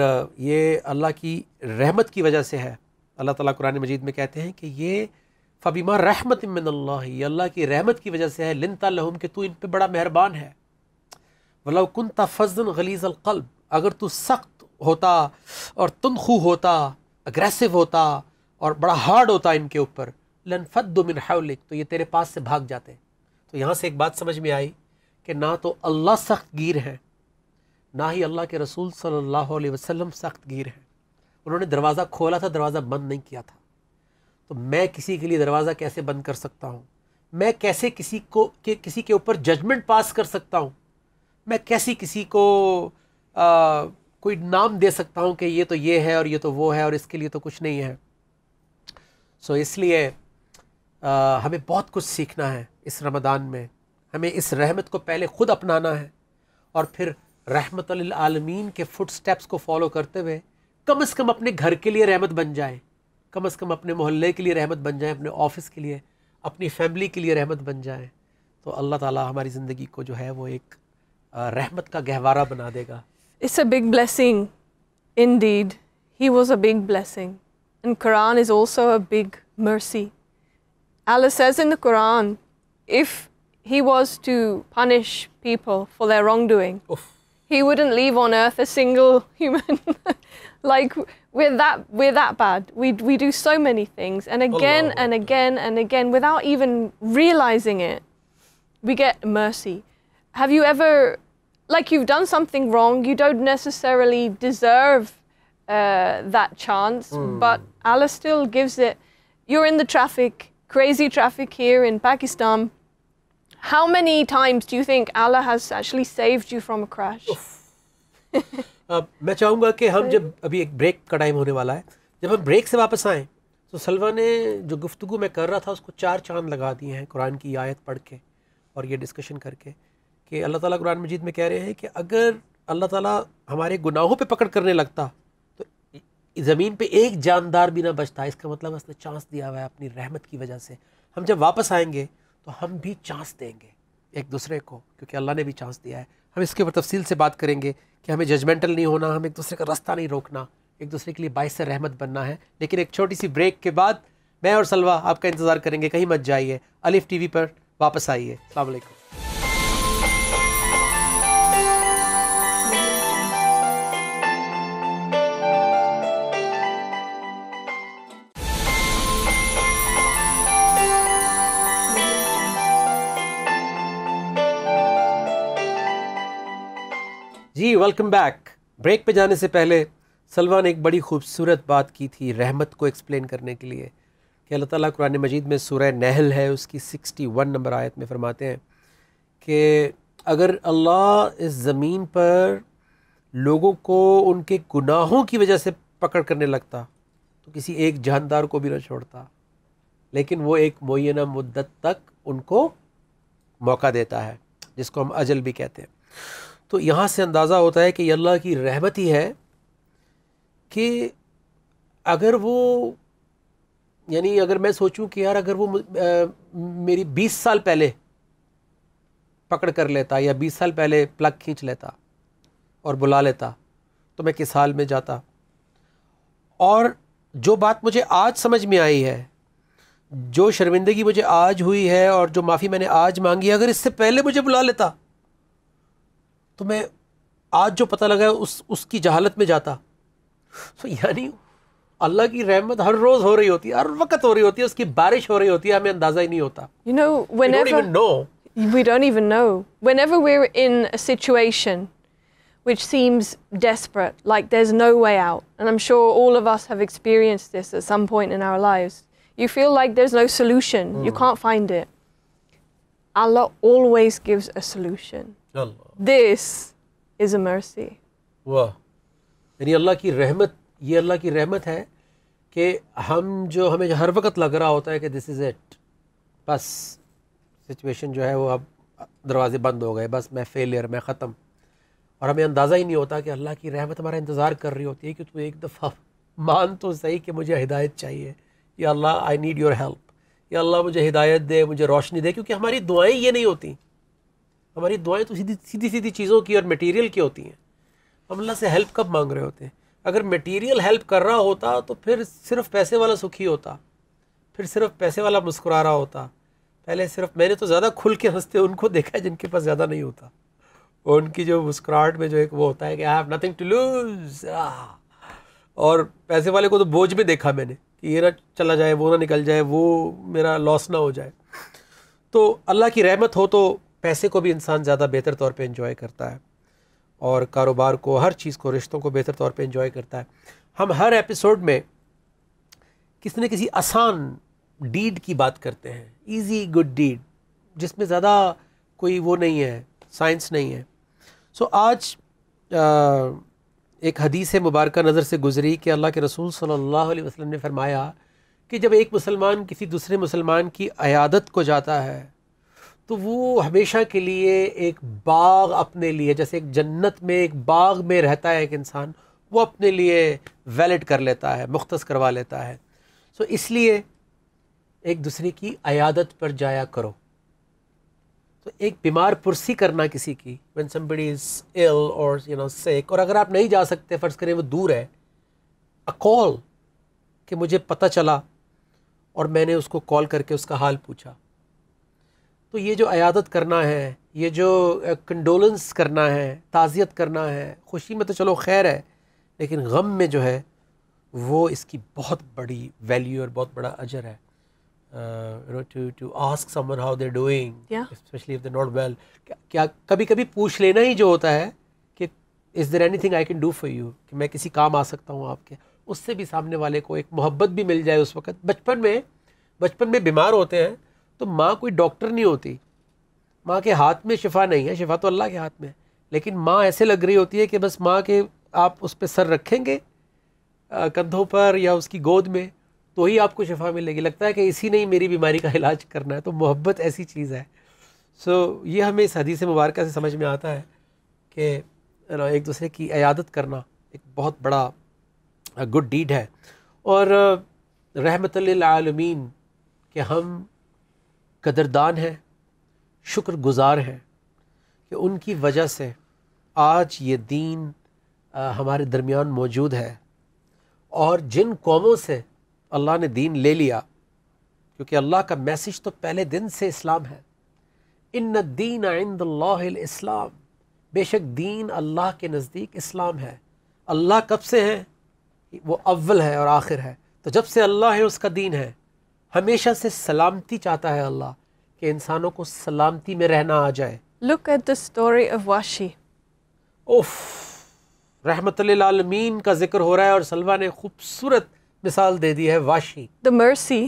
ये अल्लाह की रहमत की वजह से है अल्लाह ताला कुरान मजीद में कहते हैं कि ये फ़बीमा रहमत इमिन अल्लाह की रहमत की वजह से है लिन तहम कि तू इन पर बड़ा मेहरबान है वलाकुन तफजन गलीज अलकल्ब अगर तू सख्त होता और तनखू होता अग्रेसिव होता और बड़ा हार्ड होता इनके ऊपर लनफद मिन हौलिक तो ये तेरे पास से भाग जाते तो यहाँ से एक बात समझ में आई कि ना तो अल्लाह सख्त गिर हैं ना ही अल्लाह के रसूल सल्लल्लाहु अलैहि वसल्लम सख्त गिर हैं उन्होंने दरवाज़ा खोला था दरवाज़ा बंद नहीं किया था तो मैं किसी के लिए दरवाज़ा कैसे बंद कर सकता हूँ मैं कैसे किसी को के किसी के ऊपर जजमेंट पास कर सकता हूँ मैं कैसे किसी को आ, कोई नाम दे सकता हूँ कि ये तो ये है और ये तो वो है और इसके लिए तो कुछ नहीं है सो so, इसलिए हमें बहुत कुछ सीखना है इस रमदान में हमें इस रहमत को पहले ख़ुद अपनाना है और फिर रहमत आलमीन के फुट स्टेप्स को फॉलो करते हुए कम से कम अपने घर के लिए रहमत बन जाएं कम से कम अपने मोहल्ले के लिए रहमत बन जाएं अपने ऑफिस के लिए अपनी फैमिली के लिए रहमत बन जाएं तो अल्लाह ताला हमारी ज़िंदगी को जो है वो एक रहमत का गहवारा बना देगा it's a big blessing indeed he was a big blessing and Quran is also a big mercy Allah says in the Quran, if he was to punish people for their wrongdoing, Oof. he wouldn't leave on earth a single human. Like we're that we're that bad. We we do so many things, and again and again and again without even realizing it, we get mercy. Have you ever, like you've done something wrong, you don't necessarily deserve uh, that chance, mm. but Allah still gives it. You're in the traffic, crazy traffic here in Pakistan. How many times do you think Allah has actually saved you from a crash? (laughs) मैं चाहूँगा कि हम जब अभी एक break का time होने वाला है जब हम ब्रेक से वापस आएँ तो सलवा ने जो गुफ्तु मैं कर रहा था उसको चार चांद लगा दिए हैं कुरान की आयत पढ़ के और ये डिस्कशन करके कि अल्लाह ताला कुरान मजीद में कह रहे हैं कि अगर अल्लाह ताला हमारे गुनाहों पे पकड़ करने लगता तो ज़मीन पे एक जानदार भी ना बचता इसका मतलब उसने चांस दिया हुआ है अपनी रहमत की वजह से हम जब वापस आएंगे तो हम भी चांस देंगे एक दूसरे को क्योंकि अल्लाह ने भी चांस दिया है हम इसके ऊपर तफसील से बात करेंगे कि हमें जजमेंटल नहीं होना हम एक दूसरे का रास्ता नहीं रोकना एक दूसरे के लिए बायस रहमत बनना है लेकिन एक छोटी सी ब्रेक के बाद मैं और सलवा आपका इंतज़ार करेंगे कहीं मत जाइए अलिफ वी पर वापस आइए अलैक्म जी वेलकम बैक ब्रेक पे जाने से पहले सलवा ने एक बड़ी खूबसूरत बात की थी रहमत को एक्सप्लेन करने के लिए कि अल्लाह ताला कुरान मजीद में सूरह नहल है उसकी 61 नंबर आयत में फरमाते हैं कि अगर अल्लाह इस ज़मीन पर लोगों को उनके गुनाहों की वजह से पकड़ करने लगता तो किसी एक जानदार को भी ना छोड़ता लेकिन वो एक मुना मुद्दत तक उनको मौका देता है जिसको हम अजल भी कहते हैं तो यहाँ से अंदाज़ा होता है कि अल्लाह की रहमत ही है कि अगर वो यानी अगर मैं सोचूं कि यार अगर वो आ, मेरी बीस साल पहले पकड़ कर लेता या बीस साल पहले प्लग खींच लेता और बुला लेता तो मैं किस हाल में जाता और जो बात मुझे आज समझ में आई है जो शर्मिंदगी मुझे आज हुई है और जो माफ़ी मैंने आज मांगी अगर इससे पहले मुझे बुला लेता तो मैं आज जो पता लगा उस उसकी जहालत में जाता तो यानी अल्लाह की रहमत हर रोज हो रही होती है हर वक्त हो रही होती है उसकी बारिश हो रही होती है हमें अंदाजा ही नहीं होता you know whenever no we don't even know whenever we're in a situation which seems desperate like there's no way out and i'm sure all of us have experienced this at some point in our lives you feel like there's no solution mm. you can't find it allah always gives a solution this is वाह यानी अल्लाह की रहमत ये अल्लाह की रहमत है कि हम जो हमें हर वक्त लग रहा होता है कि दिस इज़ एट बस सिचुएशन जो है वो अब दरवाजे बंद हो गए बस मैं फेलियर मैं ख़त्म और हमें अंदाज़ा ही नहीं होता कि अल्लाह की रहमत हमारा इंतज़ार कर रही होती है कि तू एक दफ़ा मान तो सही कि मुझे हिदायत चाहिए या अल्लाह आई नीड योर हेल्प या अल्लाह मुझे हिदायत दे मुझे रोशनी दे क्योंकि हमारी दुआएं ये नहीं होती हमारी दुआएं तो सीधी सीधी सीधी चीज़ों की और मटेरियल की होती हैं हम अल्लाह से हेल्प कब मांग रहे होते हैं अगर मटेरियल हेल्प कर रहा होता तो फिर सिर्फ पैसे वाला सुखी होता फिर सिर्फ पैसे वाला मुस्कुरा रहा होता पहले सिर्फ मैंने तो ज़्यादा खुल के हंसते उनको देखा है जिनके पास ज़्यादा नहीं होता और उनकी जो मुस्कुराहट में जो एक वो होता है कि I have nothing to lose और पैसे वाले को तो बोझ में देखा मैंने कि ये ना चला जाए वो ना निकल जाए वो मेरा लॉस ना हो जाए तो अल्लाह की रहमत हो तो पैसे को भी इंसान ज़्यादा बेहतर तौर पे इंजॉय करता है और कारोबार को हर चीज़ को रिश्तों को बेहतर तौर पे इंजॉय करता है हम हर एपिसोड में किसी न किसी आसान डीड की बात करते हैं ईजी गुड डीड जिसमें ज़्यादा कोई वो नहीं है साइंस नहीं है सो so, आज आ, एक हदीस मुबारक नज़र से गुजरी कि अल्लाह के रसूल सल्लल्लाहु अलैहि वसल्लम ने फरमाया कि जब एक मुसलमान किसी दूसरे मुसलमान की अयादत को जाता है तो वो हमेशा के लिए एक बाग अपने लिए जैसे एक जन्नत में एक बाग में रहता है एक इंसान वो अपने लिए वैलिड कर लेता है मुख्त करवा लेता है सो so, इसलिए एक दूसरे की अयादत पर जाया करो तो एक बीमार पुरसी करना किसी की वन समबडी इज़ इल और यू नो सेक और अगर आप नहीं जा सकते फ़र्ज़ करें वो दूर है अ कॉल कि मुझे पता चला और मैंने उसको कॉल करके उसका हाल पूछा तो ये जो अयादत करना है ये जो कंडोलेंस करना है ताज़ियत करना है खुशी में तो चलो खैर है लेकिन गम में जो है वो इसकी बहुत बड़ी वैल्यू और बहुत बड़ा अजर है नॉट वेल क्या कभी कभी पूछ लेना ही जो होता है कि is there anything I can do for you कि मैं किसी काम आ सकता हूँ आपके उससे भी सामने वाले को एक मोहब्बत भी मिल जाए उस वक्त बचपन में बचपन में बीमार होते हैं तो माँ कोई डॉक्टर नहीं होती माँ के हाथ में शिफा नहीं है शिफा तो अल्लाह के हाथ में है लेकिन माँ ऐसे लग रही होती है कि बस माँ के आप उस पर सर रखेंगे कंधों पर या उसकी गोद में तो ही आपको शिफा मिलेगी लगता है कि इसी ने ही मेरी बीमारी का इलाज करना है तो मोहब्बत ऐसी चीज़ है सो so, ये हमें इस हदीस मुबारक से समझ में आता है कि एक दूसरे की अयादत करना एक बहुत बड़ा गुड डीड है और रहमत आलमीन कि हम कदरदान हैं शुक्रगुजार हैं कि उनकी वजह से आज ये दीन आ, हमारे दरमियान मौजूद है और जिन कौमों से अल्लाह ने दीन ले लिया क्योंकि अल्लाह का मैसेज तो पहले दिन से इस्लाम है इन दीन इस्लाम बेशक दीन अल्लाह के नज़दीक इस्लाम है अल्लाह कब से है वो अव्वल है और आखिर है तो जब से अल्लाह है उसका दीन है हमेशा से सलामती चाहता है अल्लाह कि इंसानों को सलामती में रहना आ जाए look at the story of वाशी उफ रहमत आलमीन का जिक्र हो रहा है और सलवा ने खूबसूरत मिसाल दे दी है वाशी द मर्सी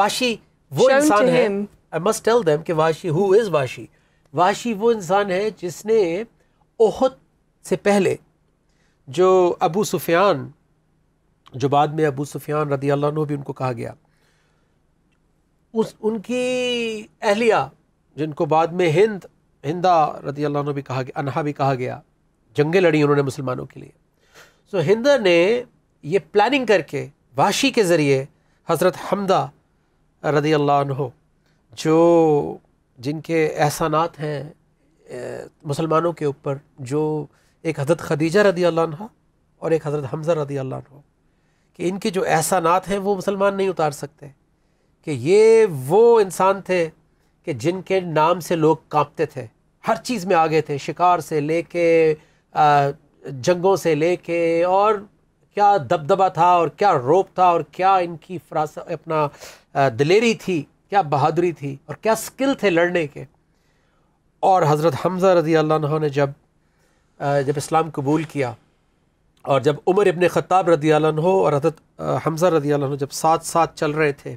वाशी वो इंसान है आई मस्ट टेल देम कि वाशी हु इज़ वाशी वाशी वो इंसान है जिसने ओहद से पहले जो अबू सुफियान जो बाद में अबू सुफियान रदी अल्लाह भी उनको कहा गया उस उनकी अहलिया जिनको बाद में हिंद हिंदा रती भी कहा गया अनहा भी कहा गया जंगे लड़ी उन्होंने मुसलमानों के लिए सो हिंद ने ये प्लानिंग करके वाशी के ज़रिए हज़रत हमदा रदी अल्लाह जो जिनके एहसानात हैं मुसलमानों के ऊपर जो एक हज़रत खदीजा रदी अल्लाह और एक हज़रत हमज़ा रदी अल्लाह कि इनके जो एहसानात हैं वो मुसलमान नहीं उतार सकते कि ये वो इंसान थे कि जिनके नाम से लोग कांपते थे हर चीज़ में आगे थे शिकार से लेके जंगों से लेके और क्या दबदबा था और क्या रोप था और क्या इनकी फरास अपना दलेरी थी क्या बहादुरी थी और क्या स्किल थे लड़ने के और हज़रत हमज़ा रज़ी अल्लाह ने जब जब इस्लाम कबूल किया और जब उमर इबन ख़त्ताब रदी हो और हज़रत हमज़ा रदी जब साथ साथ चल रहे थे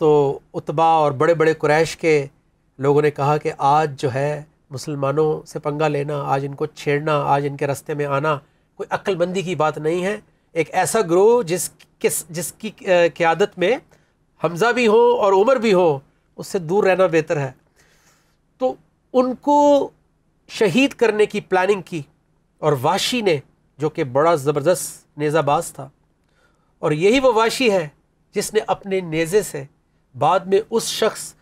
तो उतबा और बड़े बड़े कुरैश के लोगों ने कहा कि आज जो है मुसलमानों से पंगा लेना आज इनको छेड़ना आज इनके रास्ते में आना कोई अक्लबंदी की बात नहीं है एक ऐसा ग्रोह जिस किस जिसकी क्यादत में हमज़ा भी हो और उमर भी हो उससे दूर रहना बेहतर है तो उनको शहीद करने की प्लानिंग की और वाशी ने जो कि बड़ा ज़बरदस्त नेज़ाबाज था और यही वो वाशी है जिसने अपने नेज़े से बाद में उस शख्स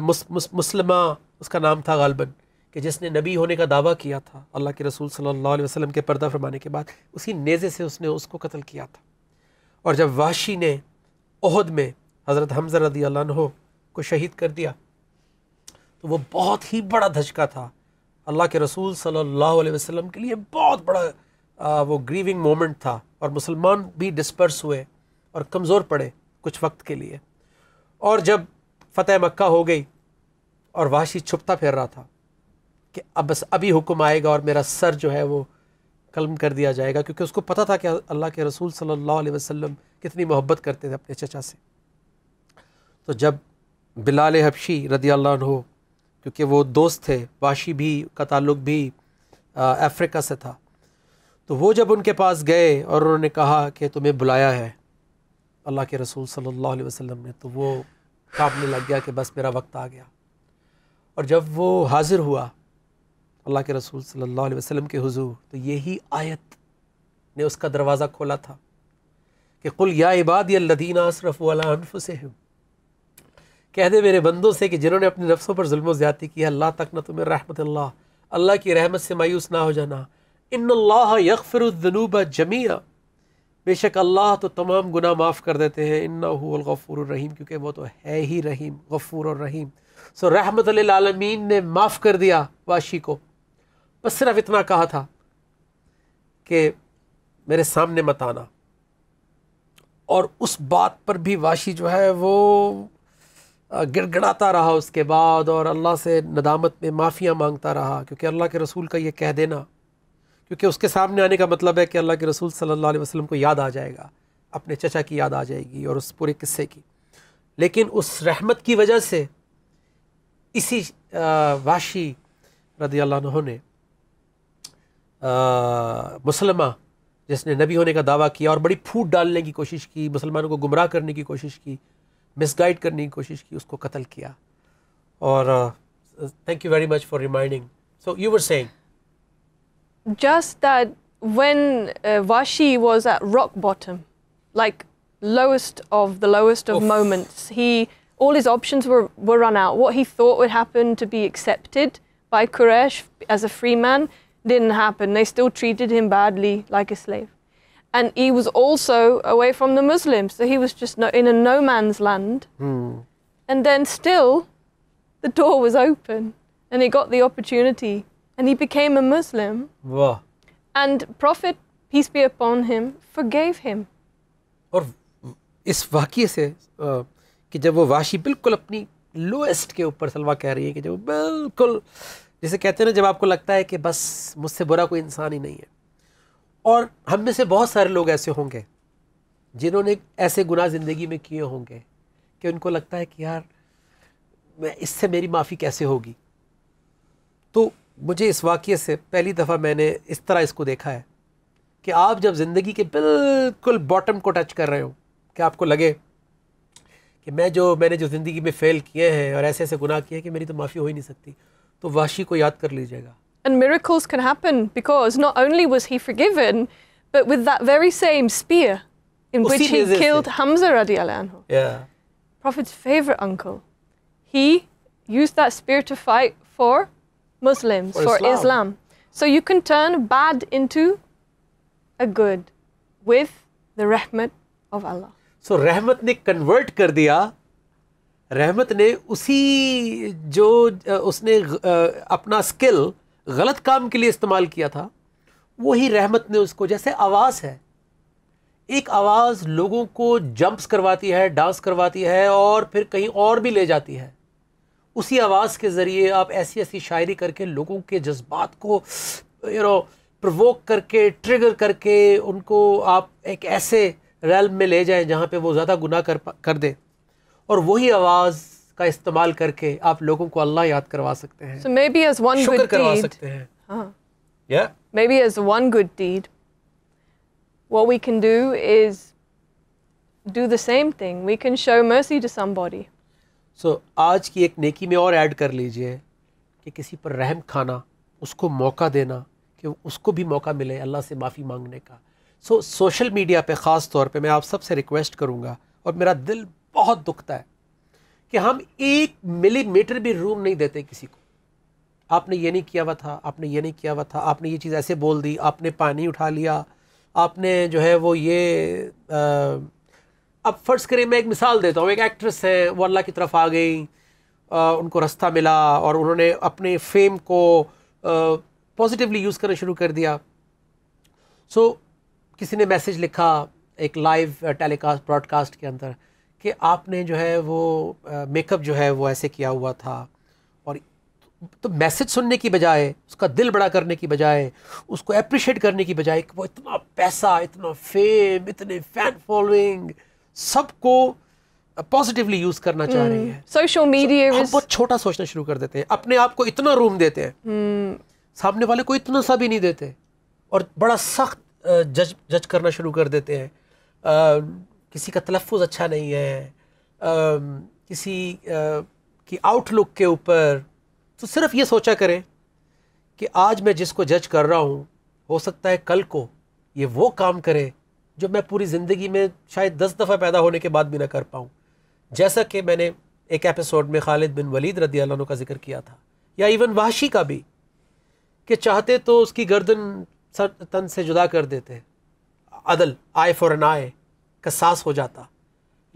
मुस, मुस, मुसलमा उसका नाम था गालबन कि जिसने नबी होने का दावा किया था अल्लाह के रसूल सल्लल्लाहु अलैहि वसल्लम के पर्दा फरमाने के बाद उसी नेज़े से उसने उसको कत्ल किया था और जब वाशी ने अहद में हज़रत हमजर रदी अल्लाह को शहीद कर दिया तो वो बहुत ही बड़ा धचका था अल्लाह के रसूल सल्लल्लाहु अलैहि वसल्लम के लिए बहुत बड़ा आ, वो ग्रीविंग मोमेंट था और मुसलमान भी डिस्पर्स हुए और कमज़ोर पड़े कुछ वक्त के लिए और जब फतेह मक्का हो गई और वाशी छुपता फिर रहा था कि अब बस अभी हुक्म आएगा और मेरा सर जो है वो कलम कर दिया जाएगा क्योंकि उसको पता था कि अल्लाह के रसूल सल्लल्लाहो अलैहि वसल्लम कितनी मोहब्बत करते थे अपने चचा से तो जब बिलाल हबशी रदी अल्लाह हो क्योंकि वो दोस्त थे वाशी भी का ताल्लुक भी अफ्रीका से था तो वो जब उनके पास गए और उन्होंने कहा कि तुम्हें बुलाया है अल्लाह के रसूल सल्लल्लाहु अलैहि वसल्लम ने तो वो कांपने लग गया कि बस मेरा वक्त आ गया और जब वो हाज़िर हुआ अल्लाह के रसूल सल्लल्लाहु अलैहि वसल्लम के हुजूर तो यही आयत ने उसका दरवाज़ा खोला था कि कुल या इबाद यदीन असरफ हूँ कह दे मेरे बंदों से कि जिन्होंने अपने नफ्सों पर जुल्म ज़्यादा किया अल्लाह तक न तुम्हें रहमत अल्लाह अल्लाह की रहमत से मायूस ना हो जाना इन यकफ़िरनूब जमिया बेशक अल्लाह तो तमाम गुना माफ़ कर देते हैं इन्ना गफ़ूर रहीम क्योंकि वो तो है ही रहीम गफ़ूर और रहीम सो रहमत आलमीन ने माफ़ कर दिया वाशी को बस सिर्फ इतना कहा था कि मेरे सामने मत आना और उस बात पर भी वाशी जो है वो गिड़गड़ाता रहा उसके बाद और अल्लाह से नदामत में माफ़ियाँ मांगता रहा क्योंकि अल्लाह के रसूल का ये कह देना क्योंकि उसके सामने आने का मतलब है कि अल्लाह के रसूल सल्लल्लाहु अलैहि वसल्लम को याद आ जाएगा अपने चचा की याद आ जाएगी और उस पूरे किस्से की लेकिन उस रहमत की वजह से इसी वाशी रदी अल्लाह ने मुसलमा जिसने नबी होने का दावा किया और बड़ी फूट डालने की कोशिश की मुसलमानों को गुमराह करने की कोशिश की मिसगाइड करने की कोशिश की उसको कत्ल किया और thank you very much for reminding so you were saying just that when uh, Vashi was at rock bottom, like lowest of the lowest of Oof. moments, he all his options were, were run out. What he thought would happen to be accepted by Quraysh as a free man didn't happen. They still treated him badly, like a slave. And he was also away from the Muslims, so he was just no, in a no man's land. Mm. And then still, the door was open, and he got the opportunity and he became a Muslim. वाह And Prophet, peace be upon him, forgave him. और इस वाक़े से कि जब वो वाशी बिल्कुल अपनी लोएस्ट के ऊपर सलवा कह रही है कि जब बिल्कुल जैसे कहते हैं ना जब आपको लगता है कि बस मुझसे बुरा कोई इंसान ही नहीं है और हम में से बहुत सारे लोग ऐसे होंगे जिन्होंने ऐसे गुनाह ज़िंदगी में किए होंगे कि उनको लगता है कि यार मैं इससे मेरी माफ़ी कैसे होगी तो मुझे इस वाक्य से पहली दफ़ा मैंने इस तरह इसको देखा है कि आप जब ज़िंदगी के बिल्कुल बॉटम को टच कर रहे हो कि आपको लगे कि मैं जो मैंने जो ज़िंदगी में फ़ेल किए हैं और ऐसे ऐसे गुनाह किए हैं कि मेरी तो माफ़ी हो ही नहीं सकती तो वाशी को याद कर लीजिएगा And miracles can happen because not only was he forgiven, but with that very same spear in which he killed Hamza radiallahu anhu, yeah. Prophet's favorite uncle, he used that spear to fight for Muslims or, Islam. Islam. So you can turn bad into a good with the rahmat of Allah. So रहमत ने convert कर दिया रहमत ने उसी जो उसने अपना स्किल गलत काम के लिए इस्तेमाल किया था वही रहमत ने उसको जैसे आवाज़ है एक आवाज़ लोगों को जंप्स करवाती है डांस करवाती है और फिर कहीं और भी ले जाती है उसी आवाज़ के ज़रिए आप ऐसी ऐसी शायरी करके लोगों के जज्बात को यू नो प्रवोक करके ट्रिगर करके उनको आप एक ऐसे रैल में ले जाएं जहाँ पे वो ज़्यादा गुनाह कर कर दें और वही आवाज़ का इस्तेमाल करके आप लोगों को अल्लाह याद करवा सकते हैं maybe as one good करवा deed, सकते हैं maybe as one good deed we can do can do is do the same thing we can show mercy so so, आज की एक नेकी में और ऐड कर लीजिए कि किसी पर रहम खाना उसको मौका देना कि उसको भी मौका मिले अल्लाह से माफ़ी मांगने का सो so, सोशल मीडिया पे ख़ास तौर पे मैं आप सबसे रिक्वेस्ट करूँगा और मेरा दिल बहुत दुखता है कि हम एक मिलीमीटर भी रूम नहीं देते किसी को आपने ये नहीं किया हुआ था आपने ये नहीं किया हुआ था आपने ये चीज़ ऐसे बोल दी आपने पानी उठा लिया आपने जो है वो ये आ, अब फर्ज करें मैं एक मिसाल देता हूँ एक एक्ट्रेस है वो अल्लाह की तरफ आ गई उनको रास्ता मिला और उन्होंने अपने फेम को पॉजिटिवली यूज़ करना शुरू कर दिया सो so, किसी ने मैसेज लिखा एक लाइव टेलीकास्ट ब्रॉडकास्ट के अंदर कि आपने जो है वो मेकअप जो है वो ऐसे किया हुआ था और तो मैसेज सुनने की बजाय उसका दिल बड़ा करने की बजाय उसको अप्रिशिएट करने की बजाय कि वो इतना पैसा इतना फेम इतने फैन फॉलोइंग सबको पॉजिटिवली यूज करना चाह रही है सोशल मीडिया हम बहुत छोटा सोचना शुरू कर देते हैं अपने आप को इतना रूम देते हैं hmm. सामने वाले को इतना सा भी नहीं देते और बड़ा सख्त जज जज करना शुरू कर देते हैं किसी का तलफ़ अच्छा नहीं है आ, किसी आ, की आउटलुक के ऊपर तो सिर्फ ये सोचा करें कि आज मैं जिसको जज कर रहा हूँ हो सकता है कल को ये वो काम करे जो मैं पूरी ज़िंदगी में शायद दस दफ़ा पैदा होने के बाद भी ना कर पाऊँ जैसा कि मैंने एक एपिसोड में खालिद बिन वलीद रदी अल्लाह का जिक्र किया था या इवन वाशी का भी कि चाहते तो उसकी गर्दन तन से जुदा कर देते अदल आए फ़ौर आए सास हो जाता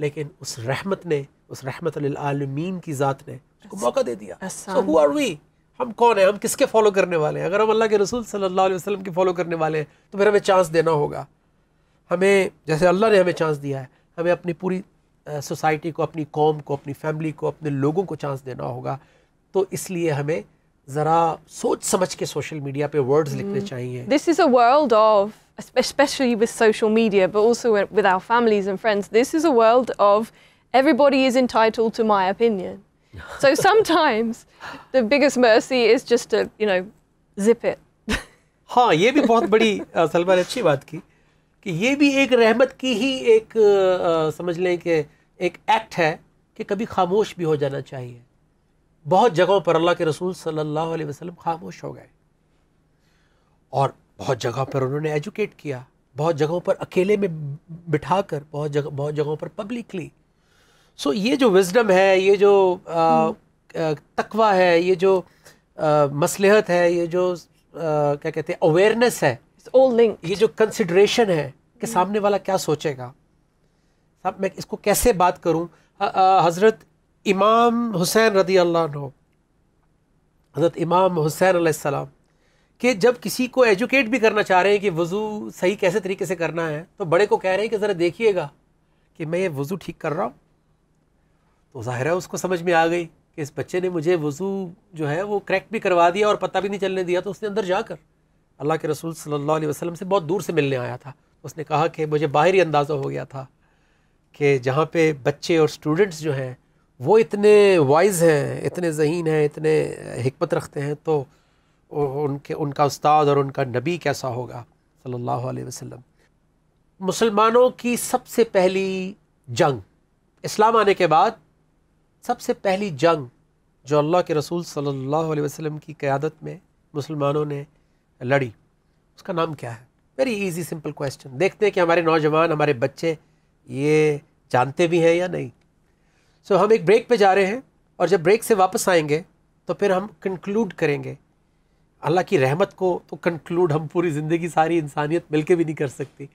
लेकिन उस रहमत ने उस रहमत आलमीन की ज़ात ने उसको मौका दे दिया so who are we? हम कौन है हम किसके फॉलो करने वाले हैं अगर हम अल्लाह के रसूल सल्लल्लाहु अलैहि वसल्लम के फॉलो करने वाले हैं तो फिर हमें चांस देना होगा हमें जैसे अल्लाह ने हमें चांस दिया है हमें अपनी पूरी सोसाइटी को अपनी कौम को अपनी फैमिली को अपने लोगों को चांस देना होगा तो इसलिए हमें ज़रा सोच समझ के सोशल मीडिया पे वर्ड्स लिखने चाहिए this is a world of especially with social media but also with our families and friends this is a world of everybody is entitled to my opinion so sometimes the biggest mercy is just to you know zip it हाँ ये भी बहुत बड़ी सलमान अच्छी बात की कि ये भी एक रहमत की ही एक आ, समझ लें कि एक एक्ट है कि कभी खामोश भी हो जाना चाहिए बहुत जगहों पर अल्लाह के रसूल सल्लल्लाहु अलैहि वसल्लम खामोश हो गए और बहुत जगह पर उन्होंने एजुकेट किया बहुत जगहों पर अकेले में बिठा कर बहुत जगह बहुत जगहों पर पब्लिकली सो ये जो विजडम है ये जो तकवा है ये जो आ, मसलहत है ये जो आ, क्या कहते हैं अवेयरनेस है ये जो कंसिड्रेशन है कि सामने वाला क्या सोचेगा साहब मैं इसको कैसे बात करूँ हज़रत इमाम हुसैन रदी अल्लाह हज़रत इमाम हुसैन सलाम कि जब किसी को एजुकेट भी करना चाह रहे हैं कि वज़ू सही कैसे तरीके से करना है तो बड़े को कह रहे हैं कि ज़रा देखिएगा कि मैं ये वज़ू ठीक कर रहा हूँ तो ज़ाहिर है उसको समझ में आ गई कि इस बच्चे ने मुझे वज़ू जो है वो क्रैक भी करवा दिया और पता भी नहीं चलने दिया तो उसने अंदर जाकर अल्लाह के रसूल सल्लल्लाहु अलैहि वसल्लम से बहुत दूर से मिलने आया था उसने कहा कि मुझे बाहरी अंदाज़ा हो गया था कि जहाँ पे बच्चे और स्टूडेंट्स जो हैं वो इतने वाइज हैं इतने जहीन हैं इतने हमत रखते हैं तो उनके उनका उस्ताद और उनका नबी कैसा होगा सल्लल्लाहु अलैहि वसल्लम मुसलमानों की सबसे पहली जंग इस्लाम आने के बाद सबसे पहली जंग जो अल्लाह के रसूल सल्लल्लाहु अलैहि वसल्लम की क़्यादत में मुसलमानों ने लड़ी उसका नाम क्या है वेरी इजी सिंपल क्वेश्चन देखते हैं कि हमारे नौजवान हमारे बच्चे ये जानते भी हैं या नहीं सो so, हम एक ब्रेक पे जा रहे हैं और जब ब्रेक से वापस आएंगे तो फिर हम कंक्लूड करेंगे अल्लाह की रहमत को तो कंक्लूड हम पूरी ज़िंदगी सारी इंसानियत मिल भी नहीं कर सकती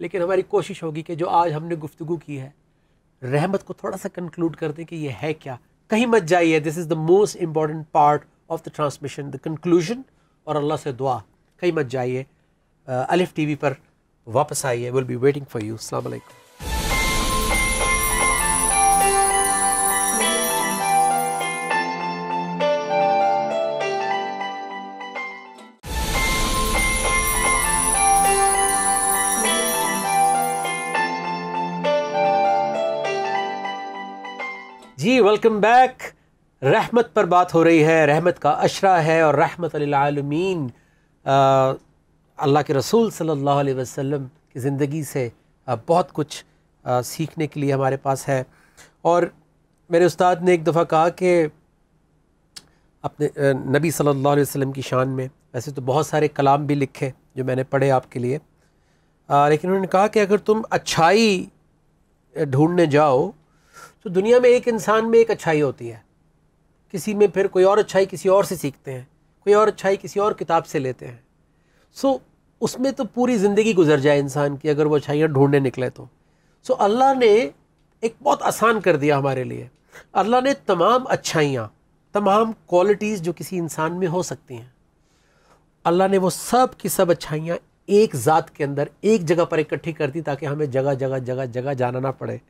लेकिन हमारी कोशिश होगी कि जो आज हमने गुफ्तु की है रहमत को थोड़ा सा कंक्लूड कर दें कि ये है क्या कहीं मत जाइए this is the most important part of the transmission the conclusion और अल्लाह से दुआ कहीं मत जाइए अलिफ टीवी पर वापस आई है will be waiting for you असल जी वेलकम बैक रहमत पर बात हो रही है रहमत का अशरा है और रहमत अलमीन अल्लाह के रसूल सल्लल्लाहु अलैहि वसल्लम की ज़िंदगी से बहुत कुछ सीखने के लिए हमारे पास है और मेरे उस्ताद ने एक दफ़ा कहा कि अपने नबी सल्लल्लाहु अलैहि वसल्लम की शान में वैसे तो बहुत सारे कलाम भी लिखे जो मैंने पढ़े आपके लिए लेकिन उन्होंने कहा कि अगर तुम अच्छाई ढूंढने जाओ तो दुनिया में एक इंसान में एक अच्छाई होती है किसी में फिर कोई और अच्छाई किसी और से सीखते हैं कोई और अच्छाई किसी और किताब से लेते हैं सो उसमें तो पूरी ज़िंदगी गुजर जाए इंसान की अगर वो अच्छाइयाँ ढूंढने निकले तो सो अल्लाह ने एक बहुत आसान कर दिया हमारे लिए अल्लाह ने तमाम अच्छाइयाँ तमाम क्वालिटीज़ जो किसी इंसान में हो सकती हैं अल्लाह ने वो सब की सब अच्छाइयाँ एक ज़ात के अंदर एक जगह पर इकट्ठी कर दी ताकि हमें जगह जगह जगह जगह जाना ना पड़े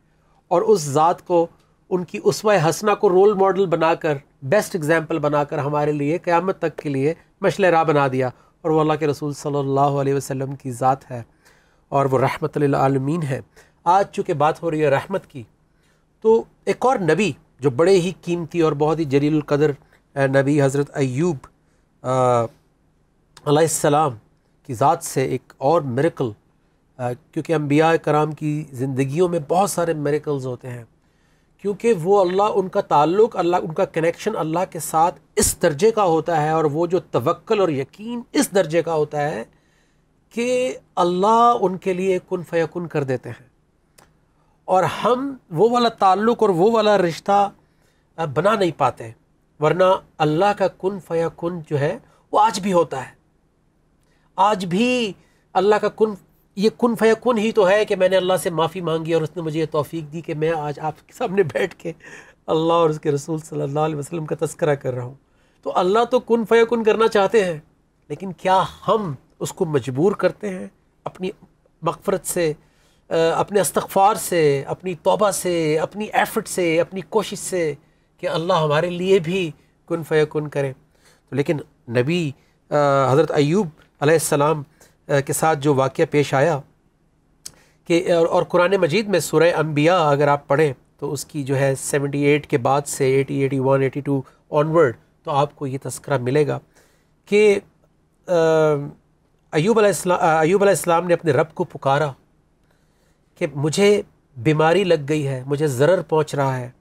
और उस ज़ात को उनकी उस हसना को रोल मॉडल बनाकर बेस्ट एग्जाम्पल बनाकर हमारे लिए क़्यामत तक के लिए मशलरा बना दिया और वो अल्लाह के रसूल सल्लल्लाहु अलैहि वसल्लम की ज़ात है और वो रहमत आलमीन है आज चूँकि बात हो रही है रहमत की तो एक और नबी जो बड़े ही कीमती और बहुत ही जलील कदर नबी हज़रत अयूब आसमाम की ज़ात से एक और मेरिकल क्योंकि अम्बिया कराम की ज़िंदगियों में बहुत सारे मेरिकल्स होते हैं क्योंकि वो अल्लाह उनका ताल्लुक अल्लाह उनका कनेक्शन अल्लाह के साथ इस दर्जे का होता है और वो जो तवक्ल और यकीन इस दर्जे का होता है कि अल्लाह उनके लिए कन फ़यकुन कर देते हैं और हम वो वाला ताल्लुक़ और वो वाला रिश्ता बना नहीं पाते वरना अल्लाह का कन फ़यकुन जो है वो आज भी होता है आज भी अल्लाह का कन ये कन फ़ैकुन ही तो है कि मैंने अल्लाह से माफ़ी मांगी और उसने मुझे ये तोफ़ी दी कि मैं आज आपके सामने बैठ के अल्लाह और उसके रसूल सल्लल्लाहु अलैहि वसल्लम का तस्करा कर रहा हूँ तो अल्लाह तो कन फ़ैकुन करना चाहते हैं लेकिन क्या हम उसको मजबूर करते हैं अपनी मकफरत से अपने अस्तफ़ार से अपनी तोबा से अपनी एफ़र्ट से अपनी कोशिश से कि अल्लाह हमारे लिए भी कन फ़ैकुन करें तो लेकिन नबी हज़रत अयूब आसमाम के साथ जो वाक़ पेश आया कि और, कुरान मजीद में सूर्य अम्बिया अगर आप पढ़ें तो उसकी जो है सेवेंटी एट के बाद से eighty eighty one eighty two onward तो आपको ये तस्करा मिलेगा कि अयूब अयूब अलैहिस्सलाम ने अपने रब को पुकारा कि मुझे बीमारी लग गई है मुझे ज़र्र पहुँच रहा है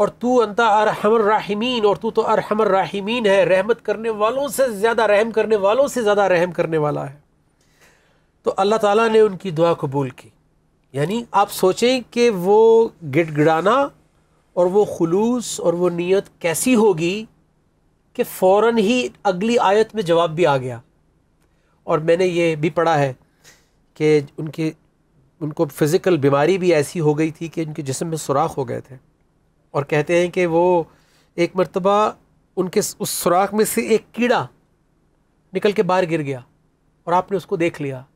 और तू अंता अरहमर राहमीन और तू तो अरहमर राहमीन है रहमत करने वालों से ज़्यादा रहम करने वालों से ज़्यादा रहम करने वाला है तो अल्लाह ताला ने उनकी दुआ कबूल की यानी आप सोचें कि वो गिड़गड़ाना और वो खलूस और वो नीयत कैसी होगी कि फ़ौर ही अगली आयत में जवाब भी आ गया और मैंने ये भी पढ़ा है कि उनके उनको फ़िज़िकल बीमारी भी ऐसी हो गई थी कि उनके जिसम में सुराख हो गए थे और कहते हैं कि वो एक मरतबा उनके उस सुराख में से एक कीड़ा निकल के बाहर गिर गया और आपने उसको देख लिया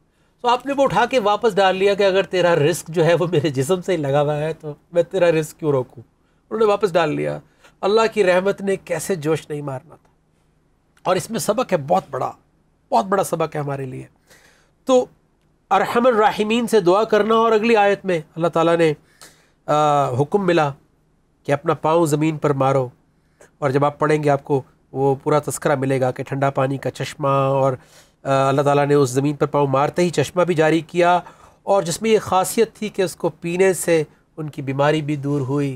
तो आपने वो उठा के वापस डाल लिया कि अगर तेरा रिस्क जो है वो मेरे जिसम से ही लगा हुआ है तो मैं तेरा रिस्क क्यों रोकूँ उन्होंने वापस डाल लिया अल्लाह की रहमत ने कैसे जोश नहीं मारना था और इसमें सबक है बहुत बड़ा बहुत बड़ा सबक है हमारे लिए तो अरहमन राहमीन से दुआ करना और अगली आयत में अल्लाह ताला ने हुक्म मिला कि अपना पाँव ज़मीन पर मारो और जब आप पढ़ेंगे आपको वो पूरा तस्करा मिलेगा कि ठंडा पानी का चश्मा और अल्लाह ताला ने उस ज़मीन पर पाँव मारते ही चश्मा भी जारी किया और जिसमें ये खासियत थी कि उसको पीने से उनकी बीमारी भी दूर हुई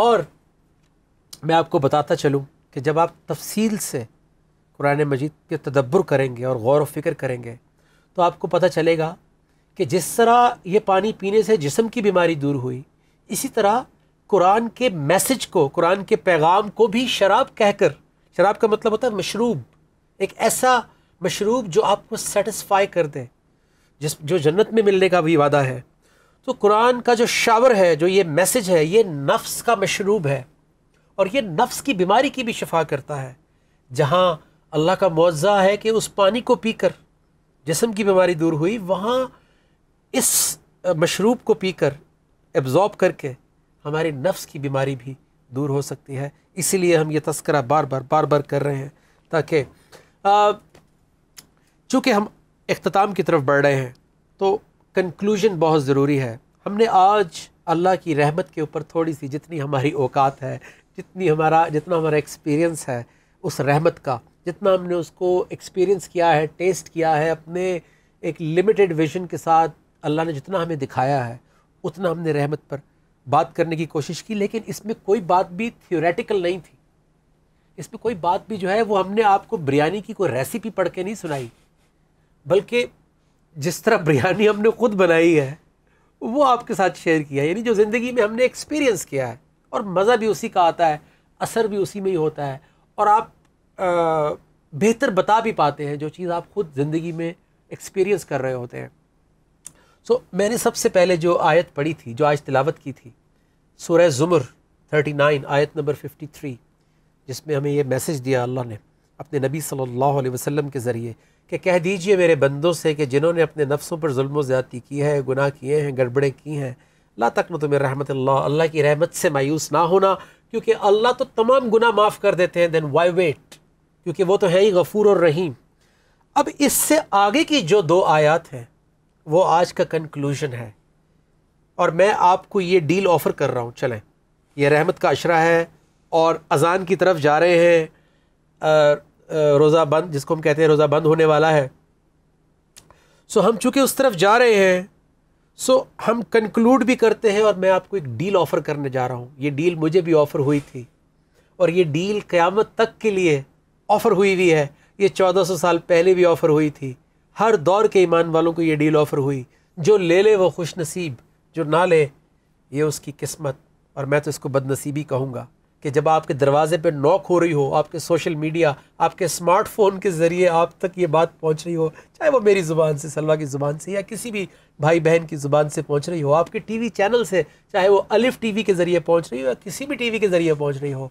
और मैं आपको बताता चलूँ कि जब आप तफसील से कुरान मजीद के तदब्बर करेंगे और गौर व फिक्र करेंगे तो आपको पता चलेगा कि जिस तरह ये पानी पीने से जिसम की बीमारी दूर हुई इसी तरह कुरान के मैसेज को कुरान के पैगाम को भी शराब कहकर शराब का मतलब होता है मशरूब एक ऐसा मशरूब जो आपको सेटिस्फाई कर दे जिस जो जन्नत में मिलने का भी वादा है तो कुरान का जो शावर है जो ये मैसेज है ये नफ्स का मशरूब है और ये नफ्स की बीमारी की भी शफा करता है जहाँ अल्लाह का मुआवजा है कि उस पानी को पीकर जिसम की बीमारी दूर हुई वहाँ इस मशरूब को पीकर एब्ज़ॉर्ब करके हमारी नफ्स की बीमारी भी दूर हो सकती है इसीलिए हम ये तस्करा बार बार बार बार कर रहे हैं ताकि चूँकि हम अख्ताम की तरफ बढ़ रहे हैं तो कंक्लूजन बहुत ज़रूरी है हमने आज अल्लाह की रहमत के ऊपर थोड़ी सी जितनी हमारी औकात है जितनी हमारा जितना हमारा एक्सपीरियंस है उस रहमत का जितना हमने उसको एक्सपीरियंस किया है टेस्ट किया है अपने एक लिमिटेड विजन के साथ अल्लाह ने जितना हमें दिखाया है उतना हमने रहमत पर बात करने की कोशिश की लेकिन इसमें कोई बात भी थियोरेटिकल नहीं थी इसमें कोई बात भी जो है वो हमने आपको बिरयानी की कोई रेसिपी पढ़ के नहीं सुनाई बल्कि जिस तरह बिरयानी हमने खुद बनाई है वो आपके साथ शेयर किया यानी जो ज़िंदगी में हमने एक्सपीरियंस किया है और मज़ा भी उसी का आता है असर भी उसी में ही होता है और आप बेहतर बता भी पाते हैं जो चीज़ आप खुद ज़िंदगी में एक्सपीरियंस कर रहे होते हैं सो so, मैंने सबसे पहले जो आयत पढ़ी थी जो आज तिलावत की थी सुरह ज़ुमर 39 आयत नंबर 53 जिसमें हमें यह मैसेज दिया अल्लाह ने अपने नबी सल्लल्लाहु अलैहि वसल्लम के ज़रिए कि कह दीजिए मेरे बंदों से कि जिन्होंने अपने नफ्सों पर जुल्म ज़्यादती की है गुनाह किए हैं गड़बड़े की हैं ला तक न तुम्हें रहमत अल्लाह अल्लाह की रहमत से मायूस ना होना क्योंकि अल्लाह तो तमाम गुना माफ़ कर देते हैं देन वाई वेट क्योंकि वो तो है ही गफूर और रहीम अब इससे आगे की जो दो आयात हैं वो आज का कंक्लूजन है और मैं आपको ये डील ऑफ़र कर रहा हूँ चलें यह रहमत का अशरा है और अजान की तरफ जा रहे हैं रोज़ा बंद जिसको हम कहते हैं रोज़ा बंद होने वाला है सो हम चूँकि उस तरफ जा रहे हैं सो हम कंक्लूड भी करते हैं और मैं आपको एक डील ऑफ़र करने जा रहा हूँ ये डील मुझे भी ऑफ़र हुई थी और ये डील क़्यामत तक के लिए ऑफ़र हुई हुई है ये 1400 साल पहले भी ऑफ़र हुई थी हर दौर के ईमान वालों को ये डील ऑफ़र हुई जो ले ले वो खुश नसीब जो ना ले ये उसकी किस्मत और मैं तो इसको बदनसीबी कहूँगा कि जब आपके दरवाजे पे नॉक हो रही हो आपके सोशल मीडिया आपके स्मार्टफोन के ज़रिए आप तक ये बात पहुंच रही हो चाहे वो मेरी ज़ुबान से सलवा की ज़ुबान से या किसी भी भाई बहन की ज़ुबान से पहुंच रही हो आपके टीवी चैनल से चाहे वो अलिफ टीवी के ज़रिए पहुंच रही हो या किसी भी टीवी के ज़रिए पहुँच रही हो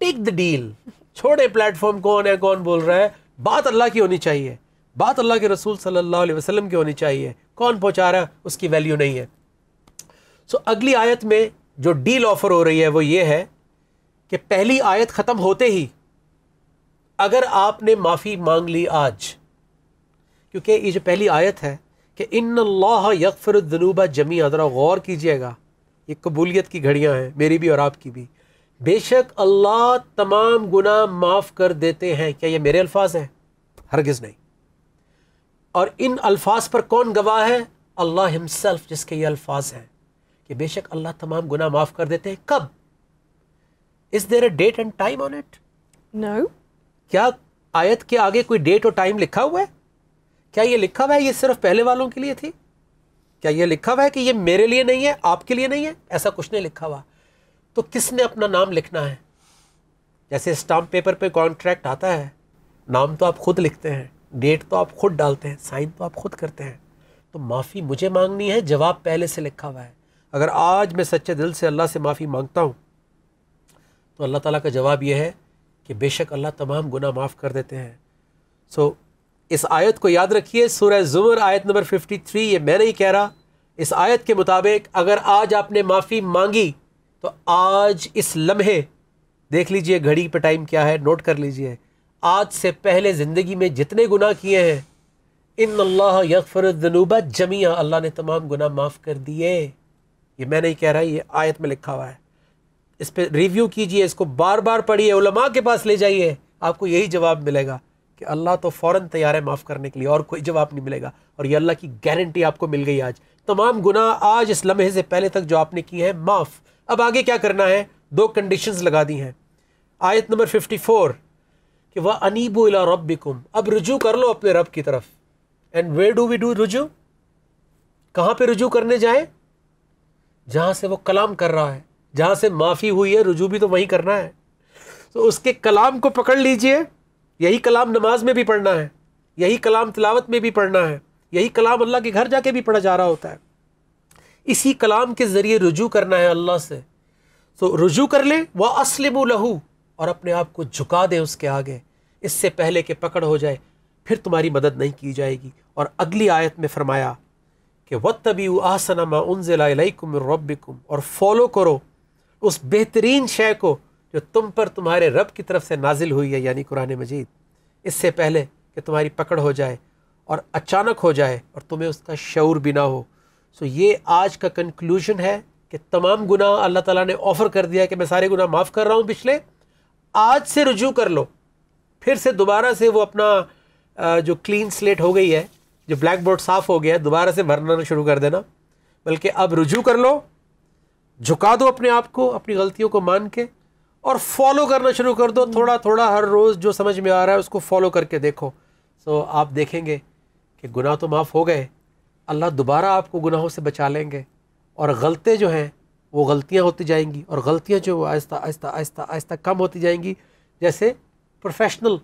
टेक द डील छोड़े प्लेटफॉर्म कौन है कौन बोल रहा है बात अल्लाह की होनी चाहिए बात अल्लाह के रसूल सल्लल्लाहु अलैहि वसल्लम की होनी चाहिए कौन पहुंचा रहा है उसकी वैल्यू नहीं है सो अगली आयत में जो डील ऑफ़र हो रही है वो ये है कि पहली आयत ख़त्म होते ही अगर आपने माफ़ी मांग ली आज क्योंकि ये जो पहली आयत है कि इन अल्लाह यकफरदनूबा जमी अदरा गौर कीजिएगा ये कबूलियत की घड़ियाँ हैं मेरी भी और आपकी भी बेशक अल्लाह तमाम गुना माफ़ कर देते हैं क्या ये मेरे अल्फाज हैं हरगिज़ नहीं और इन अल्फाज पर कौन गवाह है अल्लाह हिमसेल्फ जिसके ये अल्फाज हैं कि बेशक अल्लाह तमाम गुना माफ़ कर देते हैं कब is there a date and time on it no क्या आयत के आगे कोई डेट और टाइम लिखा हुआ है क्या ये लिखा हुआ है ये सिर्फ पहले वालों के लिए थी क्या ये लिखा हुआ है कि ये मेरे लिए नहीं है आपके लिए नहीं है ऐसा कुछ नहीं लिखा हुआ तो किसने अपना नाम लिखना है जैसे स्टाम्प पेपर पे कॉन्ट्रैक्ट आता है नाम तो आप खुद लिखते हैं डेट तो आप खुद डालते हैं साइन तो आप खुद करते हैं तो माफ़ी मुझे मांगनी है जवाब पहले से लिखा हुआ है अगर आज मैं सच्चे दिल से अल्लाह से माफ़ी मांगता हूँ तो अल्लाह ताला का जवाब यह है कि बेशक अल्लाह तमाम गुना माफ़ कर देते हैं सो so, इस आयत को याद रखिए सूर्य ज़ुमर आयत नंबर 53 ये मैं नहीं कह रहा इस आयत के मुताबिक अगर आज आपने माफ़ी मांगी तो आज इस लम्हे देख लीजिए घड़ी पे टाइम क्या है नोट कर लीजिए आज से पहले ज़िंदगी में जितने गुना किए हैं इन अल्लाह यकफरजनूबा जमिया अल्लाह ने तमाम गुना माफ़ कर दिए ये मैं नहीं कह रहा ये आयत में लिखा हुआ है इस पर रिव्यू कीजिए इसको बार बार पढ़िए उलमा के पास ले जाइए आपको यही जवाब मिलेगा कि अल्लाह तो फ़ौर तैयार है माफ़ करने के लिए और कोई जवाब नहीं मिलेगा और ये अल्लाह की गारंटी आपको मिल गई आज तमाम गुना आज इस लम्हे से पहले तक जो आपने किए हैं माफ़ अब आगे क्या करना है दो कंडीशन लगा दी हैं आयत नंबर फिफ्टी फोर कि वह अनीबू अला रब अब रुजू कर लो अपने रब की तरफ and way do we do रुजू कहाँ पर रुजू करने जाए जहाँ से वो कलाम कर रहा है जहाँ से माफ़ी हुई है रुजू भी तो वहीं करना है तो उसके कलाम को पकड़ लीजिए यही कलाम नमाज में भी पढ़ना है यही कलाम तिलावत में भी पढ़ना है यही कलाम अल्लाह के घर जाके भी पढ़ा जा रहा होता है इसी कलाम के ज़रिए रुजू करना है अल्लाह से तो रुजू कर लें वह असलम लहू और अपने आप को झुका दें उसके आगे इससे पहले कि पकड़ हो जाए फिर तुम्हारी मदद नहीं की जाएगी और अगली आयत में फरमाया कि वत तबी आसनमा उन जिला रबिकुम और फॉलो करो उस बेहतरीन शय को जो तुम पर तुम्हारे रब की तरफ से नाजिल हुई है यानी कुरान मजीद इससे पहले कि तुम्हारी पकड़ हो जाए और अचानक हो जाए और तुम्हें उसका शौर भी ना हो सो ये आज का कंक्लूजन है कि तमाम गुनाह अल्लाह ताला ने ऑफ़र कर दिया कि मैं सारे गुनाह माफ़ कर रहा हूँ पिछले आज से रुजू कर लो फिर से दोबारा से वो अपना जो क्लीन स्लेट हो गई है जो ब्लैक बोर्ड साफ़ हो गया है दोबारा से भरना शुरू कर देना बल्कि अब रुजू कर लो झुका दो अपने आप को अपनी गलतियों को मान के और फॉलो करना शुरू कर दो थोड़ा थोड़ा हर रोज़ जो समझ में आ रहा है उसको फॉलो करके देखो सो आप देखेंगे कि गुनाह तो माफ़ हो गए अल्लाह दोबारा आपको गुनाहों से बचा लेंगे और गलतें जो हैं वो गलतियाँ होती जाएंगी और गलतियाँ जो आहिस्ता आहिस्ता आहिस्ता आहिस्ता कम होती जाएंगी जैसे प्रोफेशनल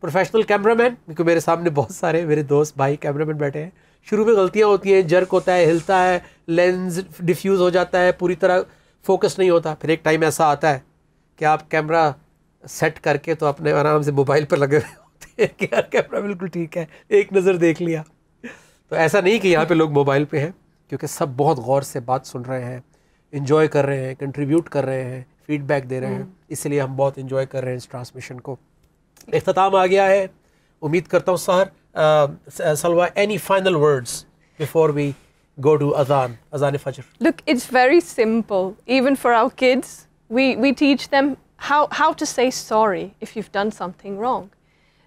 प्रोफेशनल कैमरामैन क्योंकि मेरे सामने बहुत सारे मेरे दोस्त भाई कैमरामैन बैठे हैं शुरू में गलतियाँ होती हैं जर्क होता है हिलता है लेंस डिफ्यूज़ हो जाता है पूरी तरह फोकस नहीं होता फिर एक टाइम ऐसा आता है कि आप कैमरा सेट करके तो अपने आराम से मोबाइल पर लगे हुए होते हैं कि यार कैमरा बिल्कुल ठीक है एक नज़र देख लिया तो ऐसा नहीं कि यहाँ पे लोग मोबाइल पे हैं क्योंकि सब बहुत गौर से बात सुन रहे हैं इन्जॉय कर रहे हैं कंट्रीब्यूट कर रहे हैं फीडबैक दे रहे हैं हम्म। इसलिए हम बहुत इन्जॉय कर रहे हैं इस ट्रांसमिशन को अख्ताम आ गया है उम्मीद करता हूँ sir Uh, uh, Salwa, any final words before we go to Adhan, Adhan Fajr? Look, it's very simple. Even for our kids, we, we teach them how, how to say sorry if you've done something wrong.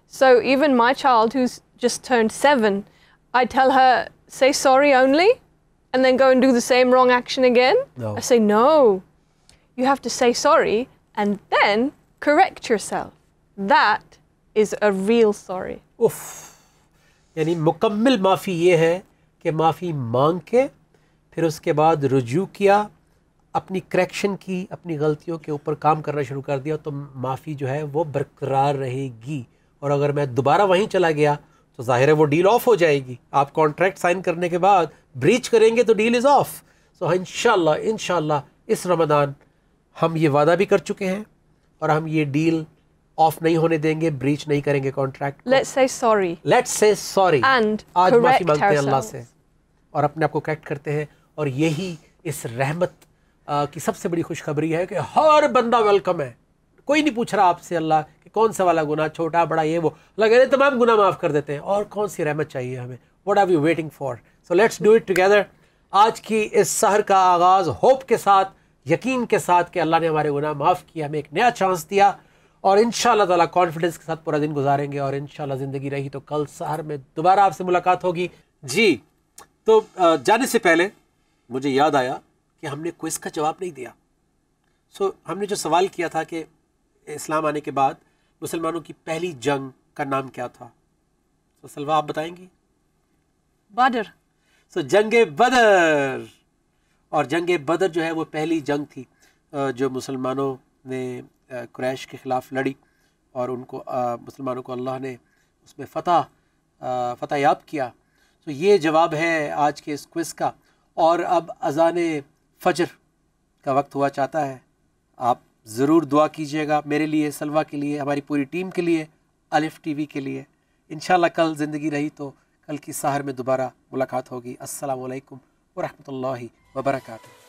So even my child who's just turned seven, I tell her, say sorry only and then go and do the same wrong action again. No. I say, no, you have to say sorry and then correct yourself. That is a real sorry. Oof. यानी मुकम्मल माफ़ी ये है कि माफ़ी मांग के फिर उसके बाद रुजू किया अपनी करेक्शन की अपनी गलतियों के ऊपर काम करना शुरू कर दिया तो माफ़ी जो है वो बरकरार रहेगी और अगर मैं दोबारा वहीं चला गया तो ज़ाहिर है वो डील ऑफ हो जाएगी आप कॉन्ट्रैक्ट साइन करने के बाद ब्रीच करेंगे तो deal is off so in in इस रमदान हम ये वादा भी कर चुके हैं और हम ये डील ऑफ नहीं होने देंगे ब्रीच नहीं करेंगे contract let's say sorry let's say sorry and आज माफी मांगते हैं अल्लाह से और अपने आप को करेक्ट करते हैं और यही इस रहमत की सबसे बड़ी खुशखबरी है कि हर बंदा वेलकम है कोई नहीं पूछ रहा आपसे अल्लाह कि कौन सा वाला गुना छोटा बड़ा ये वो अल्लाह कहते तमाम गुना माफ़ कर देते हैं और कौन सी रहमत चाहिए हमें what are you waiting for so let's do it together आज की इस शहर का आगाज़ होप के साथ यकीन के साथ कि अल्लाह ने हमारे गुना माफ़ किया हमें एक नया चांस दिया और इन ताला कॉन्फिडेंस के साथ पूरा दिन गुजारेंगे और इन ज़िंदगी रही तो कल शहर में दोबारा आपसे मुलाकात होगी जी तो जाने से पहले मुझे याद आया कि हमने क्विज़ का जवाब नहीं दिया सो हमने जो सवाल किया था कि इस्लाम आने के बाद मुसलमानों की पहली जंग का नाम क्या था तो सलवा आप बताएंगी बदर सो जंग बदर और जंग बदर जो है वो पहली जंग थी जो मुसलमानों ने क्रैश के ख़िलाफ़ लड़ी और उनको मुसलमानों को अल्लाह ने उसमें फ़तह फ़तः याब किया तो ये जवाब है आज के इस क्विज़ का और अब अजान फजर का वक्त हुआ चाहता है आप ज़रूर दुआ कीजिएगा मेरे लिए सलवा के लिए हमारी पूरी टीम के लिए अलिफ टीवी के लिए इन कल ज़िंदगी रही तो कल की सहार में दोबारा मुलाकात होगी असलकम वरहमल वर्का